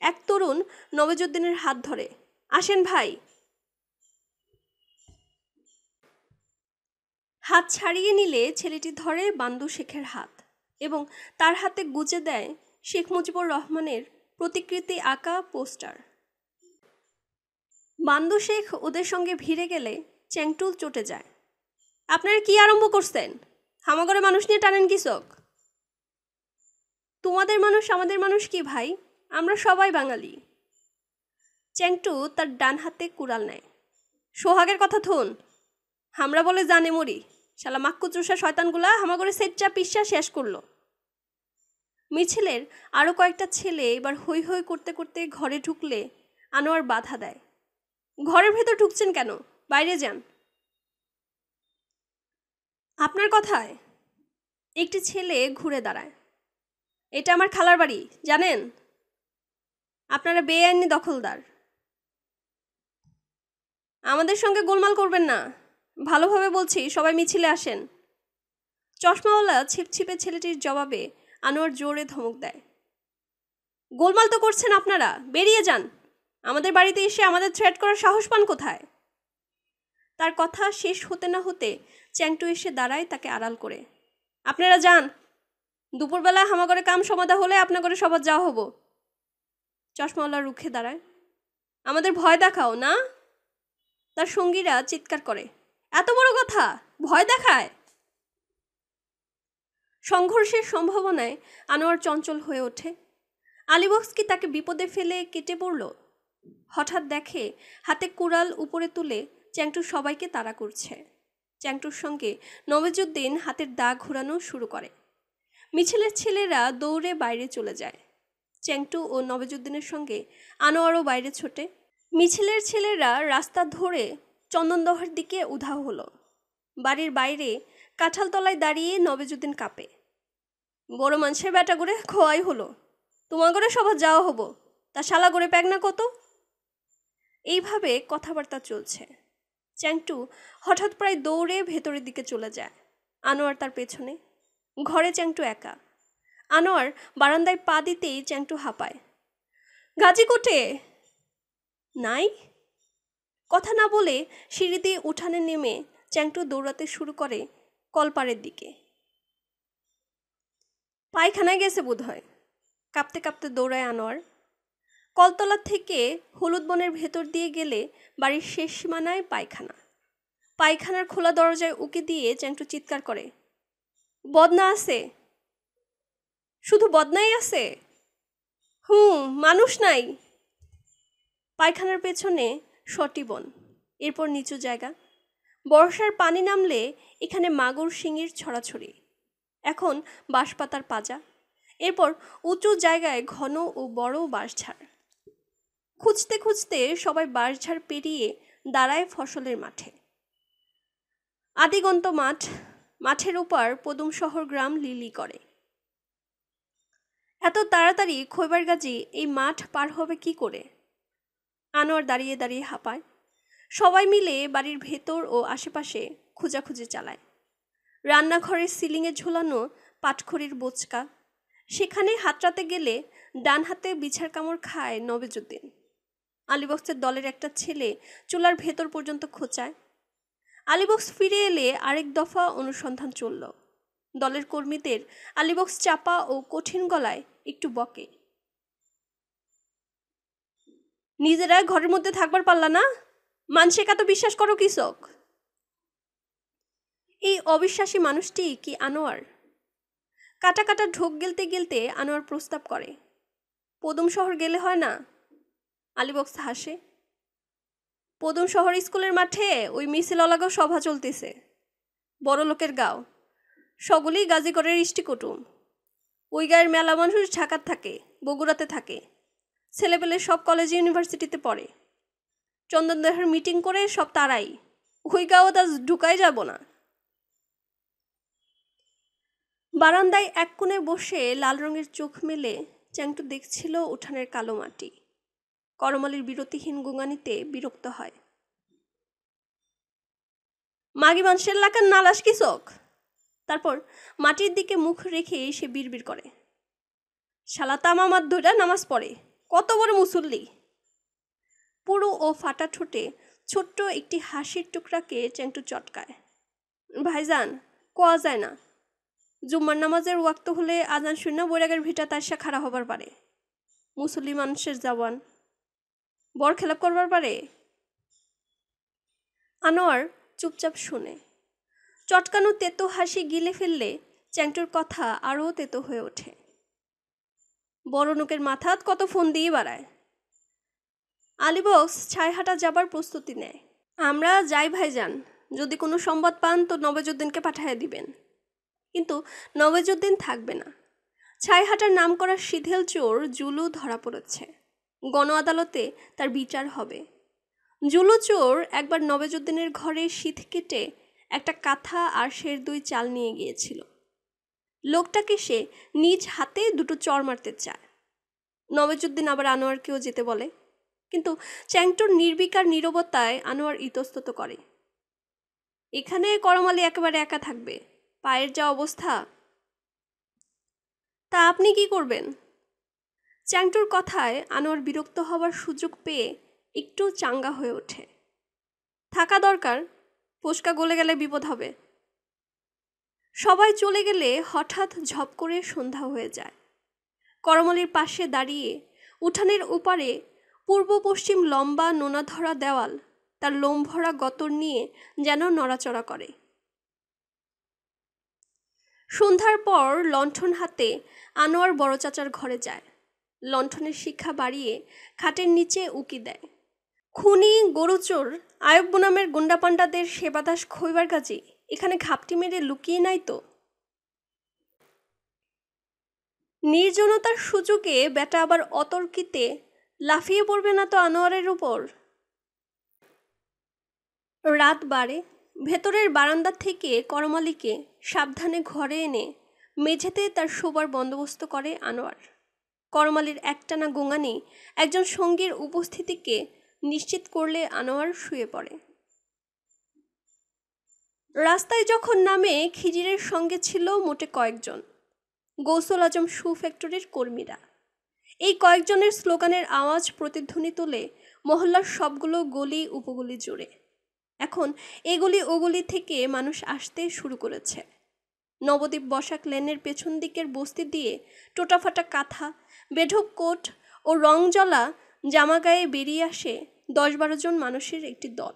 এক তরুণ নবজুদ্দিনের হাত ধরে আসেন ভাই হাত ছাড়িয়ে নিলে ছেলেটি ধরে বান্দু শেখের হাত এবং তার হাতে গুজে দেয় শেখ মুজিবুর রহমানের প্রতিকৃতি আঁকা পোস্টার বান্দু শেখ ওদের সঙ্গে ভিড়ে গেলে চ্যাংটুল চটে যায় আপনারা কি আরম্ভ করছেন হামাগরে মানুষ নিয়ে টানেন কিসক তোমাদের মানুষ আমাদের মানুষ কি ভাই আমরা সবাই বাঙালি চ্যাংটু তার ডান হাতে কুড়াল নেয় সোহাগের কথা থুন হামরা বলে জানে মরি শালা মাক্কুচুষা শয়তানগুলা হামাগরে সেচ্চা পিসা শেষ করলো মিছিলের আরও কয়েকটা ছেলে এবার হৈ হৈ করতে করতে ঘরে ঢুকলে আনোয়ার বাধা দেয় ঘরের ভেতর ঢুকছেন কেন বাইরে যান আপনার কথায় একটি ছেলে ঘুরে দাঁড়ায় এটা আমার খালার বাড়ি জানেন আপনারা বেআইনি দখলদার আমাদের সঙ্গে গোলমাল করবেন না ভালোভাবে বলছি সবাই মিছিলে আসেন চশমাওয়ালা ছিপছিপে ছেলেটির জবাবে আনোয়ার জোরে ধমক দেয় গোলমাল তো করছেন আপনারা বেরিয়ে যান আমাদের বাড়িতে এসে আমাদের থ্রেট করার সাহস পান কোথায় তার কথা শেষ হতে না হতে চ্যাংটু এসে দাঁড়ায় তাকে আড়াল করে আপনারা যান দুপুরবেলা হামাগরে কাম সমাধা হলে আপনাগরে সবার যাওয়া হবো চশমাওয়ালা রুখে দাঁড়ায় আমাদের ভয় দেখাও না তার সঙ্গীরা চিৎকার করে এত বড় কথা ভয় দেখায় সংঘর্ষের সম্ভাবনায় আনোয়ার চঞ্চল হয়ে ওঠে আলিবক্স কি তাকে বিপদে ফেলে কেটে পড়ল হঠাৎ দেখে হাতে কুড়াল উপরে তুলে চ্যাংটু সবাইকে তাড়া করছে চ্যাংটুর সঙ্গে নওয়াজুদ্দিন হাতের দাগ ঘোরানো শুরু করে মিছিলের ছেলেরা দৌড়ে বাইরে চলে যায় চ্যাংটু ও নওয়াজুদ্দিনের সঙ্গে আনোয়ারও বাইরে ছোটে মিছিলের ছেলেরা রাস্তা ধরে চন্দনদহর দিকে উধাও হলো বাড়ির বাইরে কাঁঠালতলায় দাঁড়িয়ে নবেজুদ্দিন কাঁপে বড় মানুষের ব্যাটা করে খোয়াই হলো তোমার করে সবার যাওয়া হবো তা শালা করে প্যাক না কত এইভাবে কথাবার্তা চলছে চ্যাংটু হঠাৎ প্রায় দৌড়ে ভেতরের দিকে চলে যায় আনোয়ার তার পেছনে ঘরে চ্যাংটু একা আনোয়ার বারান্দায় পা দিতেই চ্যাংটু হাঁপায় গাজি কোটে নাই কথা না বলে সিঁড়ি দিয়ে উঠানে নেমে চ্যাংটু দৌড়াতে শুরু করে কলপাড়ের দিকে পায়খানায় গেছে বোধ হয় কাঁপতে কাঁপতে দৌড়ায় আনোয়ার কলতলা থেকে হলুদ বনের ভেতর দিয়ে গেলে বাড়ির শেষ সীমানায় পায়খানা পায়খানার খোলা দরজায় উকি দিয়ে চ্যাংটু চিৎকার করে বদনা আছে শুধু বদনাই আছে হুম মানুষ নাই পায়খানার পেছনে সটি বন এরপর নিচু জায়গা বর্ষার পানি নামলে এখানে মাগুর শিঙির ছড়াছড়ি এখন বাঁশপাতার পাজা এরপর উঁচু জায়গায় ঘন ও বড় বাঁশঝাড় খুঁজতে খুঁজতে সবাই বাঁশঝাড় পেরিয়ে দাঁড়ায় ফসলের মাঠে আদিগন্ত মাঠ মাঠের ওপার পদুম শহর গ্রাম লিলি করে এত তাড়াতাড়ি গাজি এই মাঠ পার হবে কি করে আনোয়ার দাঁড়িয়ে দাঁড়িয়ে হাঁপায় সবাই মিলে বাড়ির ভেতর ও আশেপাশে খোঁজাখুঁজি চালায় রান্নাঘরের সিলিংয়ে ঝোলানো পাটখড়ির বোচকা সেখানে হাতড়াতে গেলে ডান হাতে বিছার কামড় খায় নবজুদ্দিন আলিবক্সের দলের একটা ছেলে চুলার ভেতর পর্যন্ত খোঁচায় আলিবক্স ফিরে এলে আরেক দফা অনুসন্ধান চলল দলের কর্মীদের আলিবক্স চাপা ও কঠিন গলায় একটু বকে নিজেরা ঘরের মধ্যে থাকবার পারলা না মানসে তো বিশ্বাস করো কৃষক এই অবিশ্বাসী মানুষটি কি আনোয়ার কাটা কাটা ঢোক গেলতে গেলতে আনোয়ার প্রস্তাব করে পদুম শহর গেলে হয় না আলিবক্স হাসে পদুম শহর স্কুলের মাঠে ওই মিছিল অলাগো সভা চলতেছে বড় লোকের গাও সকলেই গাজীগড়ের ইষ্টি কুটুম ওই গায়ের মেলা মানুষ ঢাকার থাকে বগুড়াতে থাকে ছেলেপেলে সব কলেজ ইউনিভার্সিটিতে পড়ে চন্দন দেহের মিটিং করে সব তারাই ওই গাও তা ঢুকাই যাব না বারান্দায় এক কোণে বসে লাল রঙের চোখ মেলে চ্যাংটু দেখছিল উঠানের কালো মাটি করমালির বিরতিহীন গুঙানিতে বিরক্ত হয় মাগি মানুষের লাকার নালাস কি চোখ তারপর মাটির দিকে মুখ রেখে সে বিড়বিড় করে শালা তামামার ধৈরা নামাজ পড়ে কত বড় মুসল্লি পুরু ও ফাটা ঠোঁটে ছোট্ট একটি হাসির টুকরাকে চ্যাংটু চটকায় ভাইজান কোয়া যায় না জুম্মার নামাজের ওয়াক্ত হলে আজান শূন্য বৈরাগের ভিটা তার সে খাড়া হবার পারে মুসল্লি মানুষের জওয়ান বরখেলাপ করবার পারে আনোয়ার চুপচাপ শুনে চটকানো তেতো হাসি গিলে ফেললে চ্যাংটোর কথা আরও তেতো হয়ে ওঠে বড় মাথাত কত ফোন দিয়ে বাড়ায় আলিবক্স ছাইহাটা যাবার প্রস্তুতি নেয় আমরা যাই ভাই যান যদি কোনো সম্বাদ পান তো নবেজুদ্দিনকে পাঠাইয়া দিবেন কিন্তু নবেজুদ্দিন থাকবে না ছাইহাটার নাম করা সিধেল চোর জুলু ধরা পড়েছে গণ আদালতে তার বিচার হবে জুলু চোর একবার নবেজুদ্দিনের ঘরে শীত কেটে একটা কাঁথা আর সের দুই চাল নিয়ে গিয়েছিল লোকটাকে সে নিজ হাতে দুটো চর মারতে চায় নবেজুদ্দিন আবার আনোয়ারকেও যেতে বলে কিন্তু চ্যাংটোর নির্বিকার নিরবতায় আনোয়ার ইতস্তত করে এখানে করমালি একেবারে একা থাকবে পায়ের যা অবস্থা তা আপনি কি করবেন চ্যাংটুর কথায় আনোয়ার বিরক্ত হওয়ার সুযোগ পেয়ে একটু চাঙ্গা হয়ে ওঠে থাকা দরকার পোস্কা গলে গেলে বিপদ হবে সবাই চলে গেলে হঠাৎ ঝপ করে সন্ধ্যা হয়ে যায় করমলির পাশে দাঁড়িয়ে উঠানের ওপারে পূর্ব পশ্চিম লম্বা নোনাধরা দেওয়াল তার লোমভরা গতর নিয়ে যেন নড়াচড়া করে সন্ধ্যার পর লণ্ঠন হাতে আনোয়ার বড় চাচার ঘরে যায় লণ্ঠনের শিক্ষা বাড়িয়ে খাটের নিচে উকি দেয় খুনি গরুচোর আয়ব্য নামের গুন্ডাপান্ডাদের সেবাদাস খইবার কাজে এখানে ঘাপটি মেরে লুকিয়ে নাই তো নির্জনতার সুযোগে বেটা আবার অতর্কিতে লাফিয়ে পড়বে না তো আনোয়ারের উপর রাত বাড়ে ভেতরের বারান্দা থেকে করমালিকে সাবধানে ঘরে এনে মেঝেতে তার শোবার বন্দোবস্ত করে আনোয়ার করমালির একটানা গোঙানি একজন সঙ্গীর উপস্থিতিকে নিশ্চিত করলে আনোয়ার শুয়ে পড়ে রাস্তায় যখন নামে খিজিরের সঙ্গে ছিল মোটে কয়েকজন গৌসল আজম শু ফ্যাক্টরির কর্মীরা এই কয়েকজনের স্লোগানের আওয়াজ প্রতিধ্বনি তোলে মহল্লার সবগুলো গলি উপগলি জুড়ে এখন এগুলি ওগুলি থেকে মানুষ আসতে শুরু করেছে নবদ্বীপ বসাক লেনের পেছন দিকের বস্তি দিয়ে টোটাফাটা কাঁথা বেঢপ কোট ও জামা গায়ে বেরিয়ে আসে দশ বারো জন মানুষের একটি দল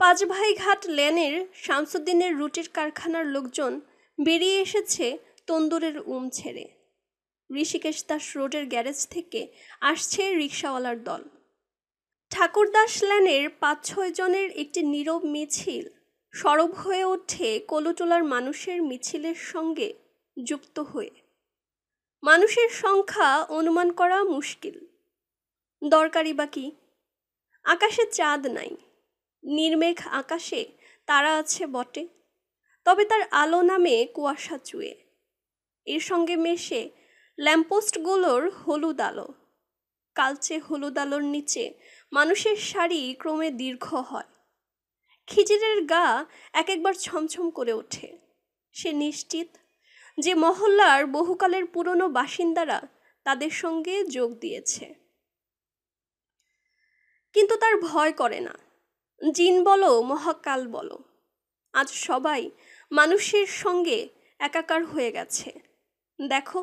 পাঁচভাইঘাট লেনের শামসুদ্দিনের রুটির কারখানার লোকজন বেরিয়ে এসেছে তন্দুরের উম ছেড়ে ঋষিকেশ দাস রোডের গ্যারেজ থেকে আসছে রিক্সাওয়ালার দল ঠাকুরদাস লেনের পাঁচ ছয় জনের একটি নীরব মিছিল সরব হয়ে ওঠে কলুটোলার মানুষের মিছিলের সঙ্গে যুক্ত হয়ে মানুষের সংখ্যা অনুমান করা মুশকিল দরকারি বা কি আকাশে চাঁদ নাই নির্মেঘ আকাশে তারা আছে বটে তবে তার আলো নামে কুয়াশা চুয়ে এর সঙ্গে মেশে ল্যাম্পোস্টগুলোর হলুদ আলো কালচে হলুদ আলোর নিচে মানুষের শাড়ি ক্রমে দীর্ঘ হয় খিজিরের গা এক একবার ছমছম করে ওঠে সে নিশ্চিত যে মহল্লার বহুকালের পুরনো বাসিন্দারা তাদের সঙ্গে যোগ দিয়েছে কিন্তু তার ভয় করে না জিন বলো মহাকাল বলো আজ সবাই মানুষের সঙ্গে একাকার হয়ে গেছে দেখো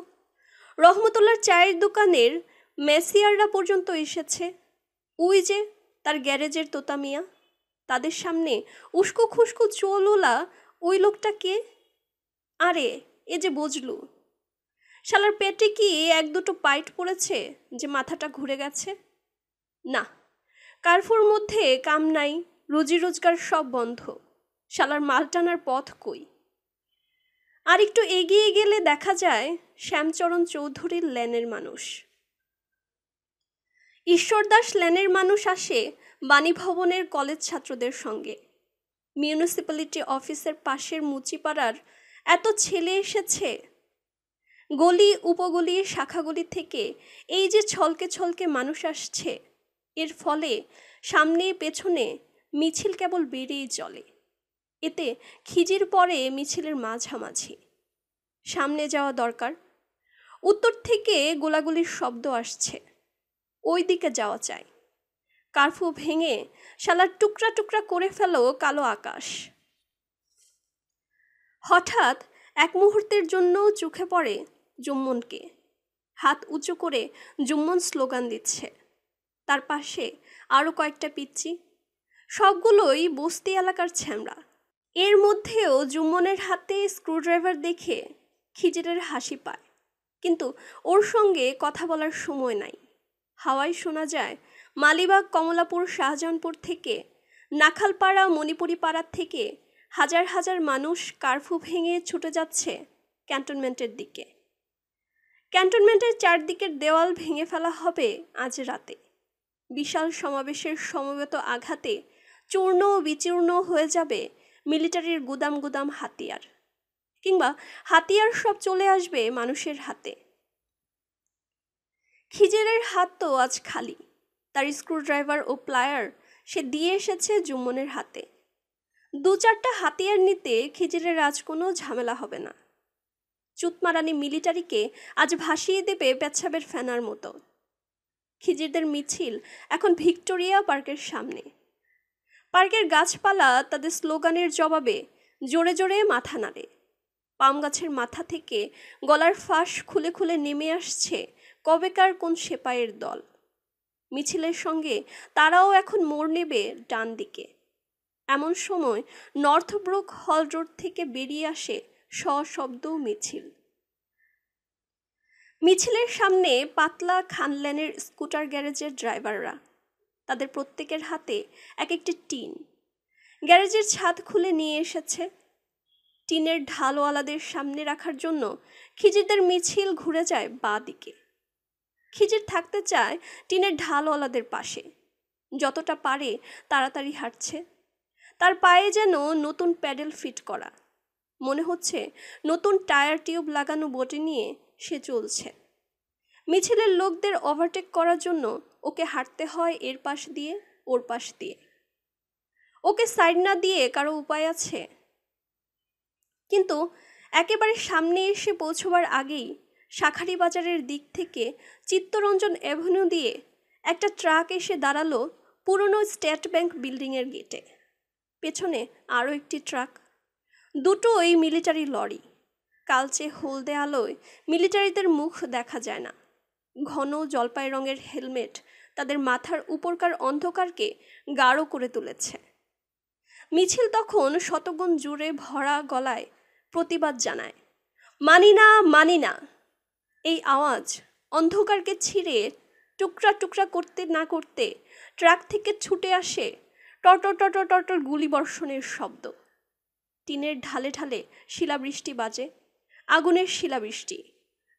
রহমতুল্লার চায়ের দোকানের মেসিয়াররা পর্যন্ত এসেছে উই যে তার গ্যারেজের তোতামিয়া তাদের সামনে উস্কো খুস্কো চোলোলা ওই লোকটা কে আরে এ যে বজলু শালার পেটে কি এক দুটো পাইট পড়েছে যে মাথাটা ঘুরে গেছে না কারফুর মধ্যে কাম নাই রুজি রোজগার সব বন্ধ শালার মাল টানার পথ কই আর একটু এগিয়ে গেলে দেখা যায় শ্যামচরণ চৌধুরীর লেনের মানুষ ঈশ্বরদাস লেনের মানুষ আসে বাণীভবনের কলেজ ছাত্রদের সঙ্গে মিউনিসিপ্যালিটি অফিসের পাশের মুচিপাড়ার এত ছেলে এসেছে গলি উপগলি শাখাগলি থেকে এই যে ছলকে ছলকে মানুষ আসছে এর ফলে সামনে পেছনে মিছিল কেবল বেড়েই চলে এতে খিজির পরে মিছিলের মাঝামাঝি সামনে যাওয়া দরকার উত্তর থেকে গোলাগুলির শব্দ আসছে ওই দিকে যাওয়া চাই কারফু ভেঙে শালার টুকরা টুকরা করে ফেলো কালো আকাশ হঠাৎ এক মুহূর্তের জন্য চোখে পড়ে জুম্মনকে হাত উঁচু করে জুম্মন স্লোগান দিচ্ছে তার পাশে আরও কয়েকটা পিচ্ছি সবগুলোই বস্তি এলাকার ছ্যামরা এর মধ্যেও জুম্মনের হাতে স্ক্রুড্রাইভার দেখে খিজিরের হাসি পায় কিন্তু ওর সঙ্গে কথা বলার সময় নাই হাওয়ায় শোনা যায় মালিবাগ কমলাপুর শাহজাহানপুর থেকে নাখালপাড়া মণিপুরি পাড়ার থেকে হাজার হাজার মানুষ কার্ফু ভেঙে ছুটে যাচ্ছে ক্যান্টনমেন্টের দিকে ক্যান্টনমেন্টের চারদিকের দেওয়াল ভেঙে ফেলা হবে আজ রাতে বিশাল সমাবেশের সমবেত আঘাতে চূর্ণ বিচূর্ণ হয়ে যাবে মিলিটারির গুদাম গুদাম হাতিয়ার কিংবা হাতিয়ার সব চলে আসবে মানুষের হাতে খিজেরের হাত তো আজ খালি তার স্ক্রুড্রাইভার ও প্লায়ার সে দিয়ে এসেছে জুম্মনের হাতে দু চারটা হাতিয়ার নিতে খিজিরের আজ কোনো ঝামেলা হবে না চুতমারানি মিলিটারিকে আজ ভাসিয়ে দেবে পেচ্ছাবের ফেনার মতো খিজিরদের মিছিল এখন ভিক্টোরিয়া পার্কের সামনে পার্কের গাছপালা তাদের স্লোগানের জবাবে জোরে জোরে মাথা নাড়ে পাম গাছের মাথা থেকে গলার ফাঁস খুলে খুলে নেমে আসছে কবেকার কোন সেপাইয়ের দল মিছিলের সঙ্গে তারাও এখন মোড় নেবে ডান দিকে এমন সময় নর্থব্রুক হল রোড থেকে বেরিয়ে আসে সশব্দ মিছিল মিছিলের সামনে পাতলা খানল্যানের স্কুটার গ্যারেজের ড্রাইভাররা তাদের প্রত্যেকের হাতে এক একটি টিন গ্যারেজের ছাদ খুলে নিয়ে এসেছে টিনের ঢালওয়ালাদের সামনে রাখার জন্য খিজিরদের মিছিল ঘুরে যায় বা দিকে খিজির থাকতে চায় টিনের ঢালওয়ালাদের পাশে যতটা পারে তাড়াতাড়ি হাঁটছে তার পায়ে যেন নতুন প্যাডেল ফিট করা মনে হচ্ছে নতুন টায়ার টিউব লাগানো বোটে নিয়ে সে চলছে মিছিলের লোকদের ওভারটেক করার জন্য ওকে হাঁটতে হয় এর পাশ দিয়ে ওর পাশ দিয়ে ওকে সাইড না দিয়ে কারো উপায় আছে কিন্তু একেবারে সামনে এসে পৌঁছবার আগেই শাখারি বাজারের দিক থেকে চিত্তরঞ্জন অ্যাভিনিউ দিয়ে একটা ট্রাক এসে দাঁড়ালো পুরনো স্টেট ব্যাংক বিল্ডিংয়ের গেটে পেছনে আরও একটি ট্রাক দুটো ওই মিলিটারি লরি কালচে হলদে আলোয় মিলিটারিদের মুখ দেখা যায় না ঘন জলপাই রঙের হেলমেট তাদের মাথার উপরকার অন্ধকারকে গাঢ় করে তুলেছে মিছিল তখন শতগুণ জুড়ে ভরা গলায় প্রতিবাদ জানায় মানি না মানি না এই আওয়াজ অন্ধকারকে ছিঁড়ে টুকরা টুকরা করতে না করতে ট্রাক থেকে ছুটে আসে টটর টটর টটর গুলিবর্ষণের শব্দ টিনের ঢালে ঢালে শিলাবৃষ্টি বাজে আগুনের শিলাবৃষ্টি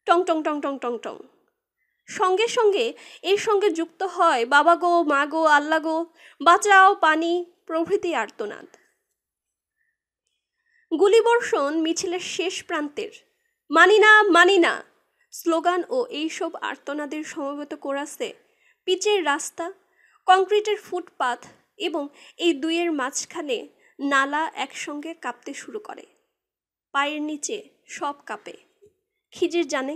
টং টং টং টং টং টং সঙ্গে সঙ্গে এর সঙ্গে যুক্ত হয় বাবা গো মা গো আল্লা গো বাঁচাও পানি প্রভৃতি আর্তনাদ গুলিবর্ষণ মিছিলের শেষ প্রান্তের মানি না মানি না স্লোগান ও এইসব আর্তনাদের সমবেত করাছে পিচের রাস্তা কংক্রিটের ফুটপাথ এবং এই দুইয়ের মাঝখানে নালা একসঙ্গে কাঁপতে শুরু করে পায়ের নিচে সব কাঁপে খিজির জানে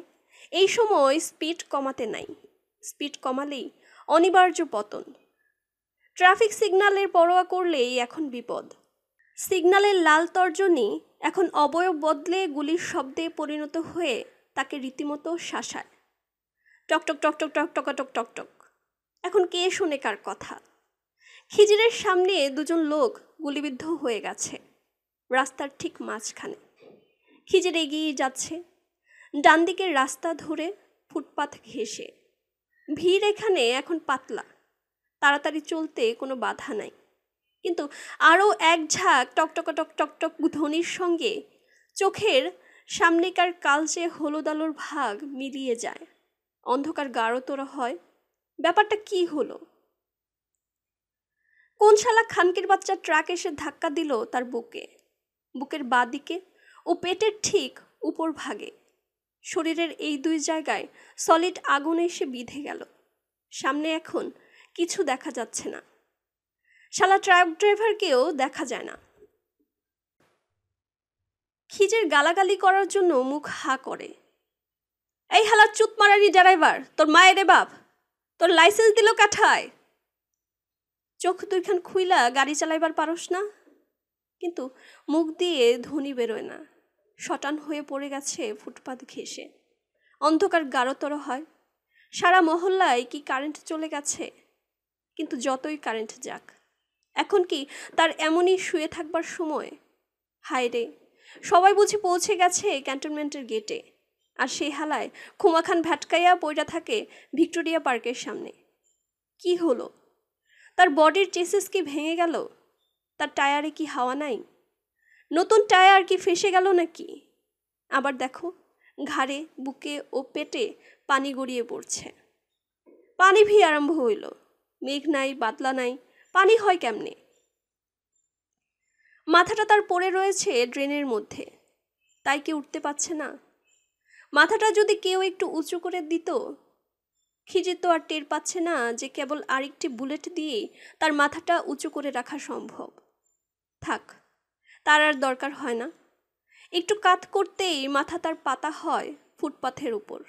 এই সময় স্পিড কমাতে নাই স্পিড কমালেই অনিবার্য পতন ট্রাফিক সিগনালের পরোয়া করলেই এখন বিপদ সিগনালের লাল তর্জনী এখন অবয়ব বদলে গুলির শব্দে পরিণত হয়ে তাকে রীতিমতো শাসায় টকটক টকটক টকটক টক টকটক এখন কে শুনে কার কথা হিজিরের সামনে দুজন লোক গুলিবিদ্ধ হয়ে গেছে রাস্তার ঠিক মাঝখানে খিজির এগিয়ে যাচ্ছে ডান দিকের রাস্তা ধরে ফুটপাথ ঘেঁষে ভিড় এখানে এখন পাতলা তাড়াতাড়ি চলতে কোনো বাধা নাই কিন্তু আরও এক ঝাঁক টকটক টক টকটক ধ্বনির সঙ্গে চোখের সামনেকার কালচে হলুদালোর ভাগ মিলিয়ে যায় অন্ধকার গাঢ়তর হয় ব্যাপারটা কি হলো কোন শালা খানকির বাচ্চা ট্রাক এসে ধাক্কা দিল তার বুকে বুকের বা দিকে ও পেটের ঠিক উপর ভাগে শরীরের এই দুই জায়গায় সলিড আগুন এসে বিঁধে গেল সামনে এখন কিছু দেখা যাচ্ছে না শালা ট্রাক ড্রাইভারকেও দেখা যায় না খিজের গালাগালি করার জন্য মুখ হা করে এই হালা চুত মারানি ড্রাইভার তোর মায়ের বাপ তোর লাইসেন্স দিল কাঠায় চোখ দুইখান খুইলা গাড়ি চালাইবার পারস না কিন্তু মুখ দিয়ে ধ্বনি বেরোয় না শটান হয়ে পড়ে গেছে ফুটপাত ঘেঁষে অন্ধকার গাঢ়তর হয় সারা মহল্লায় কি কারেন্ট চলে গেছে কিন্তু যতই কারেন্ট যাক এখন কি তার এমনই শুয়ে থাকবার সময় হায়রে রে সবাই বুঝি পৌঁছে গেছে ক্যান্টনমেন্টের গেটে আর সেই হালায় খুমাখান ভ্যাটকাইয়া পইটা থাকে ভিক্টোরিয়া পার্কের সামনে কি হলো তার বডির চেসেস কি ভেঙে গেল তার টায়ারে কি হাওয়া নাই নতুন টায়ার কি ফেসে গেল নাকি আবার দেখো ঘাড়ে বুকে ও পেটে পানি গড়িয়ে পড়ছে পানি ভি আরম্ভ হইল মেঘ নাই বাতলা নাই পানি হয় কেমনে মাথাটা তার পড়ে রয়েছে ড্রেনের মধ্যে তাই কি উঠতে পারছে না মাথাটা যদি কেউ একটু উঁচু করে দিত খিজির তো আর টের পাচ্ছে না যে কেবল আরেকটি বুলেট দিয়ে তার মাথাটা উঁচু করে রাখা সম্ভব থাক তার আর দরকার হয় না একটু কাত করতেই মাথা তার পাতা হয় ফুটপাথের উপর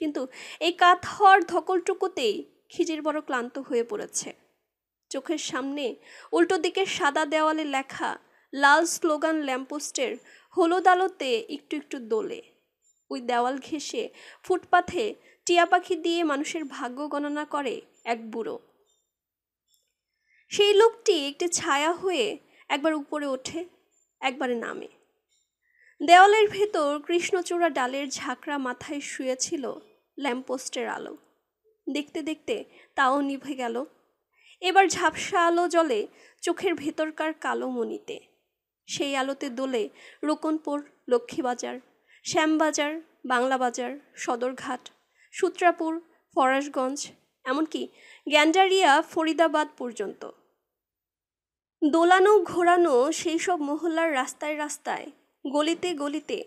কিন্তু এই কাত হওয়ার ধকলটুকুতেই খিজির বড় ক্লান্ত হয়ে পড়েছে চোখের সামনে উল্টো দিকে সাদা দেওয়ালে লেখা লাল স্লোগান ল্যাম্পোস্টের হলুদ আলোতে একটু একটু দোলে ওই দেওয়াল ঘেঁষে ফুটপাথে টিয়া পাখি দিয়ে মানুষের ভাগ্য গণনা করে এক বুড়ো সেই লোকটি একটি ছায়া হয়ে একবার উপরে ওঠে একবারে নামে দেওয়ালের ভেতর কৃষ্ণচূড়া ডালের ঝাঁকড়া মাথায় শুয়েছিল ল্যাম্পপোস্টের আলো দেখতে দেখতে তাও নিভে গেল এবার ঝাপসা আলো জলে চোখের ভেতরকার কালো মনিতে সেই আলোতে দোলে রোকনপুর লক্ষ্মীবাজার শ্যামবাজার বাংলাবাজার সদরঘাট সূত্রাপুর ফরাসগঞ্জ এমনকি গ্যান্ডারিয়া ফরিদাবাদ পর্যন্ত দোলানো ঘোরানো সেই সব মহল্লার রাস্তায় রাস্তায় গলিতে গলিতে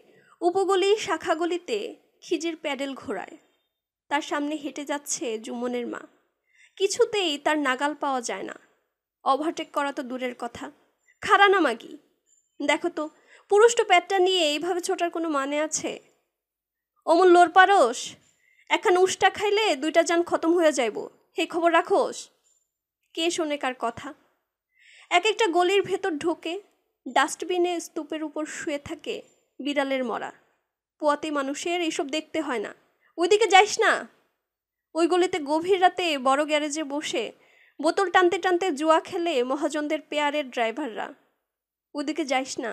উপগলি শাখাগলিতে খিজির প্যাডেল ঘোরায় তার সামনে হেঁটে যাচ্ছে জুমনের মা কিছুতেই তার নাগাল পাওয়া যায় না ওভারটেক করা তো দূরের কথা খারা মাগি দেখো তো পুরুষ্ট প্যাডটা নিয়ে এইভাবে ছোটার কোনো মানে আছে অমূল্যর লোর পারস একখান উষ্টা খাইলে দুইটা যান খতম হয়ে যাইব হে খবর রাখোস কে শোনে কার কথা এক একটা গলির ভেতর ঢোকে ডাস্টবিনে স্তূপের উপর শুয়ে থাকে বিড়ালের মরা পোয়াতে মানুষের এসব দেখতে হয় না ওইদিকে যাইস না ওই গলিতে গভীর রাতে বড় গ্যারেজে বসে বোতল টানতে টানতে জুয়া খেলে মহাজনদের পেয়ারের ড্রাইভাররা ওইদিকে যাইস না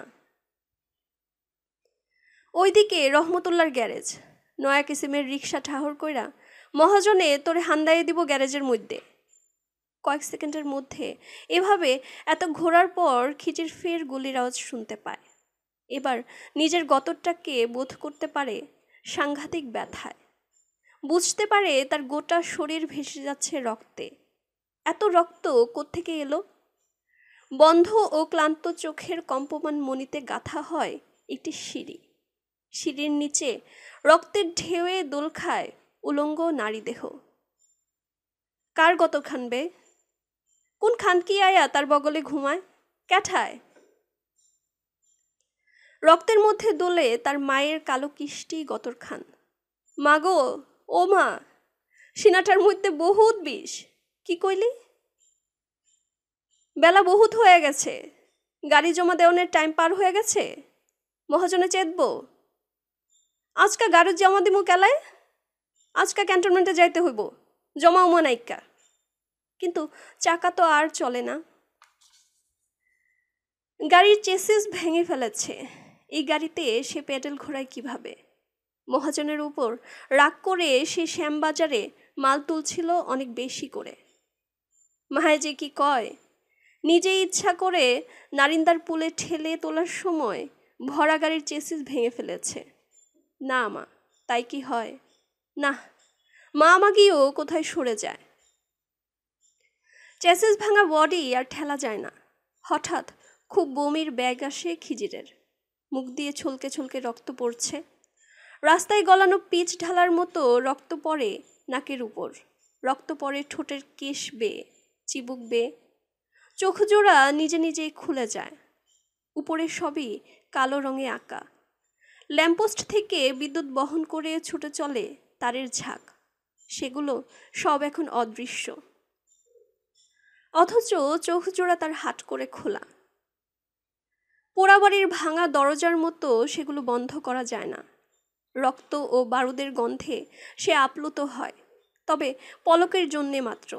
ওইদিকে রহমতুল্লার গ্যারেজ নয়া কিসিমের রিক্সা ঠাহর কইরা মহাজনে তোরে হান্দাইয়ে দিব গ্যারেজের মধ্যে কয়েক সেকেন্ডের মধ্যে এভাবে এত ঘোরার পর খিচির ফের গুলির আওয়াজ শুনতে পায় এবার নিজের গতরটাকে বোধ করতে পারে সাংঘাতিক ব্যথায় বুঝতে পারে তার গোটা শরীর ভেসে যাচ্ছে রক্তে এত রক্ত কোত্থেকে এলো বন্ধ ও ক্লান্ত চোখের কম্পমান মনিতে গাথা হয় একটি সিঁড়ি সিঁড়ির নিচে রক্তের ঢেউয়ে দোল খায় উলঙ্গ নারী দেহ কার গত খানবে কোন খান কি আয়া তার বগলে ঘুমায় ক্যাঠায় রক্তের মধ্যে দোলে তার মায়ের কালো কিষ্টি গতর খান মাগো ও মা সিনাটার মধ্যে বহুত বিষ কি কইলি বেলা বহুত হয়ে গেছে গাড়ি জমা দেওয়ানের টাইম পার হয়ে গেছে মহাজনে চেতবো আজকা গাড়ির জমা দিমু কেলায় আজকা ক্যান্টনমেন্টে যাইতে হইব জমা উমা নাইকা কিন্তু চাকা তো আর চলে না গাড়ির চেসিস ভেঙে ফেলেছে এই গাড়িতে সে পেডেল ঘোরায় কিভাবে মহাজনের উপর রাগ করে সে শ্যামবাজারে মাল তুলছিল অনেক বেশি করে মাহাজে যে কি কয় নিজে ইচ্ছা করে নারিন্দার পুলে ঠেলে তোলার সময় ভরা গাড়ির চেসিস ভেঙে ফেলেছে না মা তাই কি হয় না মা আমাকেও কোথায় সরে যায় চেসেস ভাঙা বডি আর ঠেলা যায় না হঠাৎ খুব বমির ব্যাগ আসে খিজিরের মুখ দিয়ে ছলকে ছলকে রক্ত পড়ছে রাস্তায় গলানো পিচ ঢালার মতো রক্ত পড়ে নাকের উপর রক্ত পড়ে ঠোঁটের কেশ বেয়ে চিবুক বেয়ে চোখ জোড়া নিজে নিজেই খুলে যায় উপরে সবই কালো রঙে আঁকা ল্যাম্পোস্ট থেকে বিদ্যুৎ বহন করে ছুটে চলে তারের ঝাঁক সেগুলো সব এখন অদৃশ্য অথচ চোখ জোড়া তার হাট করে খোলা পোড়াবাড়ির ভাঙা দরজার মতো সেগুলো বন্ধ করা যায় না রক্ত ও বারুদের গন্ধে সে আপ্লুত হয় তবে পলকের জন্যে মাত্র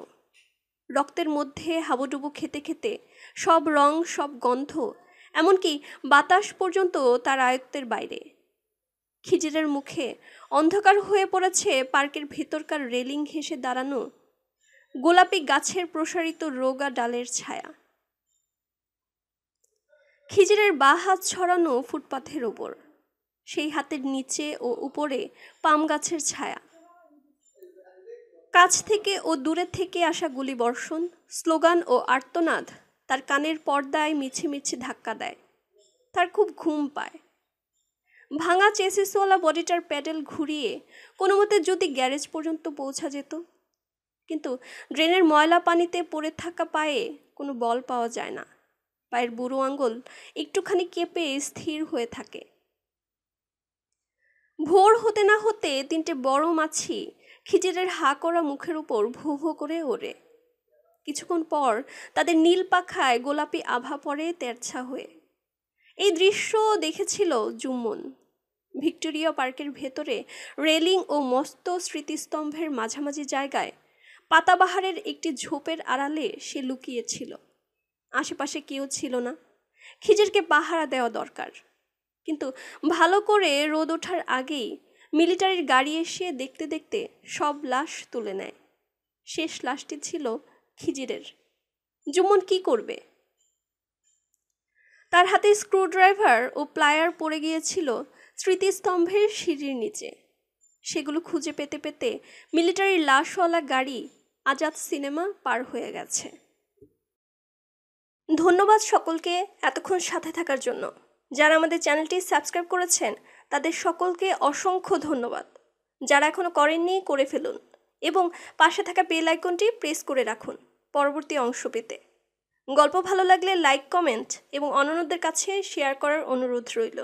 রক্তের মধ্যে হাবুডুবু খেতে খেতে সব রং সব গন্ধ এমনকি বাতাস পর্যন্ত তার আয়ত্তের বাইরে খিজিরের মুখে অন্ধকার হয়ে পড়েছে পার্কের ভেতরকার রেলিং ঘেঁষে দাঁড়ানো গোলাপি গাছের প্রসারিত রোগা ডালের ছায়া খিজিরের বা হাত ছড়ানো ফুটপাথের ওপর সেই হাতের নিচে ও উপরে পাম গাছের ছায়া কাছ থেকে ও দূরে থেকে আসা গুলিবর্ষণ স্লোগান ও আর্তনাদ তার কানের পর্দায় মিছে মিছে ধাক্কা দেয় তার খুব ঘুম পায় ভাঙা চেসিসওয়ালা বডিটার প্যাডেল ঘুরিয়ে কোনো মতে যদি গ্যারেজ পর্যন্ত পৌঁছা যেত কিন্তু ড্রেনের ময়লা পানিতে পড়ে থাকা পায়ে কোনো বল পাওয়া যায় না পায়ের বুড়ো আঙ্গুল একটুখানি কেঁপে স্থির হয়ে থাকে ভোর হতে না হতে তিনটে বড় মাছি খিচিরের হা করা মুখের উপর ভো ভো করে ওড়ে কিছুক্ষণ পর তাদের নীল পাখায় গোলাপি আভা পড়ে তেরছা হয়ে এই দৃশ্য দেখেছিল জুম্মন ভিক্টোরিয়া পার্কের ভেতরে রেলিং ও মস্ত স্মৃতিস্তম্ভের মাঝামাঝি জায়গায় পাতাবাহারের একটি ঝোপের আড়ালে সে লুকিয়েছিল আশেপাশে কেউ ছিল না খিজিরকে পাহারা দেওয়া দরকার কিন্তু ভালো করে রোদ ওঠার আগেই মিলিটারির গাড়ি এসে দেখতে দেখতে সব লাশ তুলে নেয় শেষ লাশটি ছিল খিজিরের জুমন কি করবে তার হাতে স্ক্রুড্রাইভার ও প্লায়ার পড়ে গিয়েছিল স্মৃতিস্তম্ভের সিঁড়ির নিচে সেগুলো খুঁজে পেতে পেতে মিলিটারির লাশওয়ালা গাড়ি আজাদ সিনেমা পার হয়ে গেছে ধন্যবাদ সকলকে এতক্ষণ সাথে থাকার জন্য যারা আমাদের চ্যানেলটি সাবস্ক্রাইব করেছেন তাদের সকলকে অসংখ্য ধন্যবাদ যারা এখনও করেননি করে ফেলুন এবং পাশে থাকা বেল আইকনটি প্রেস করে রাখুন পরবর্তী অংশ পেতে গল্প ভালো লাগলে লাইক কমেন্ট এবং অন্যদের কাছে শেয়ার করার অনুরোধ রইল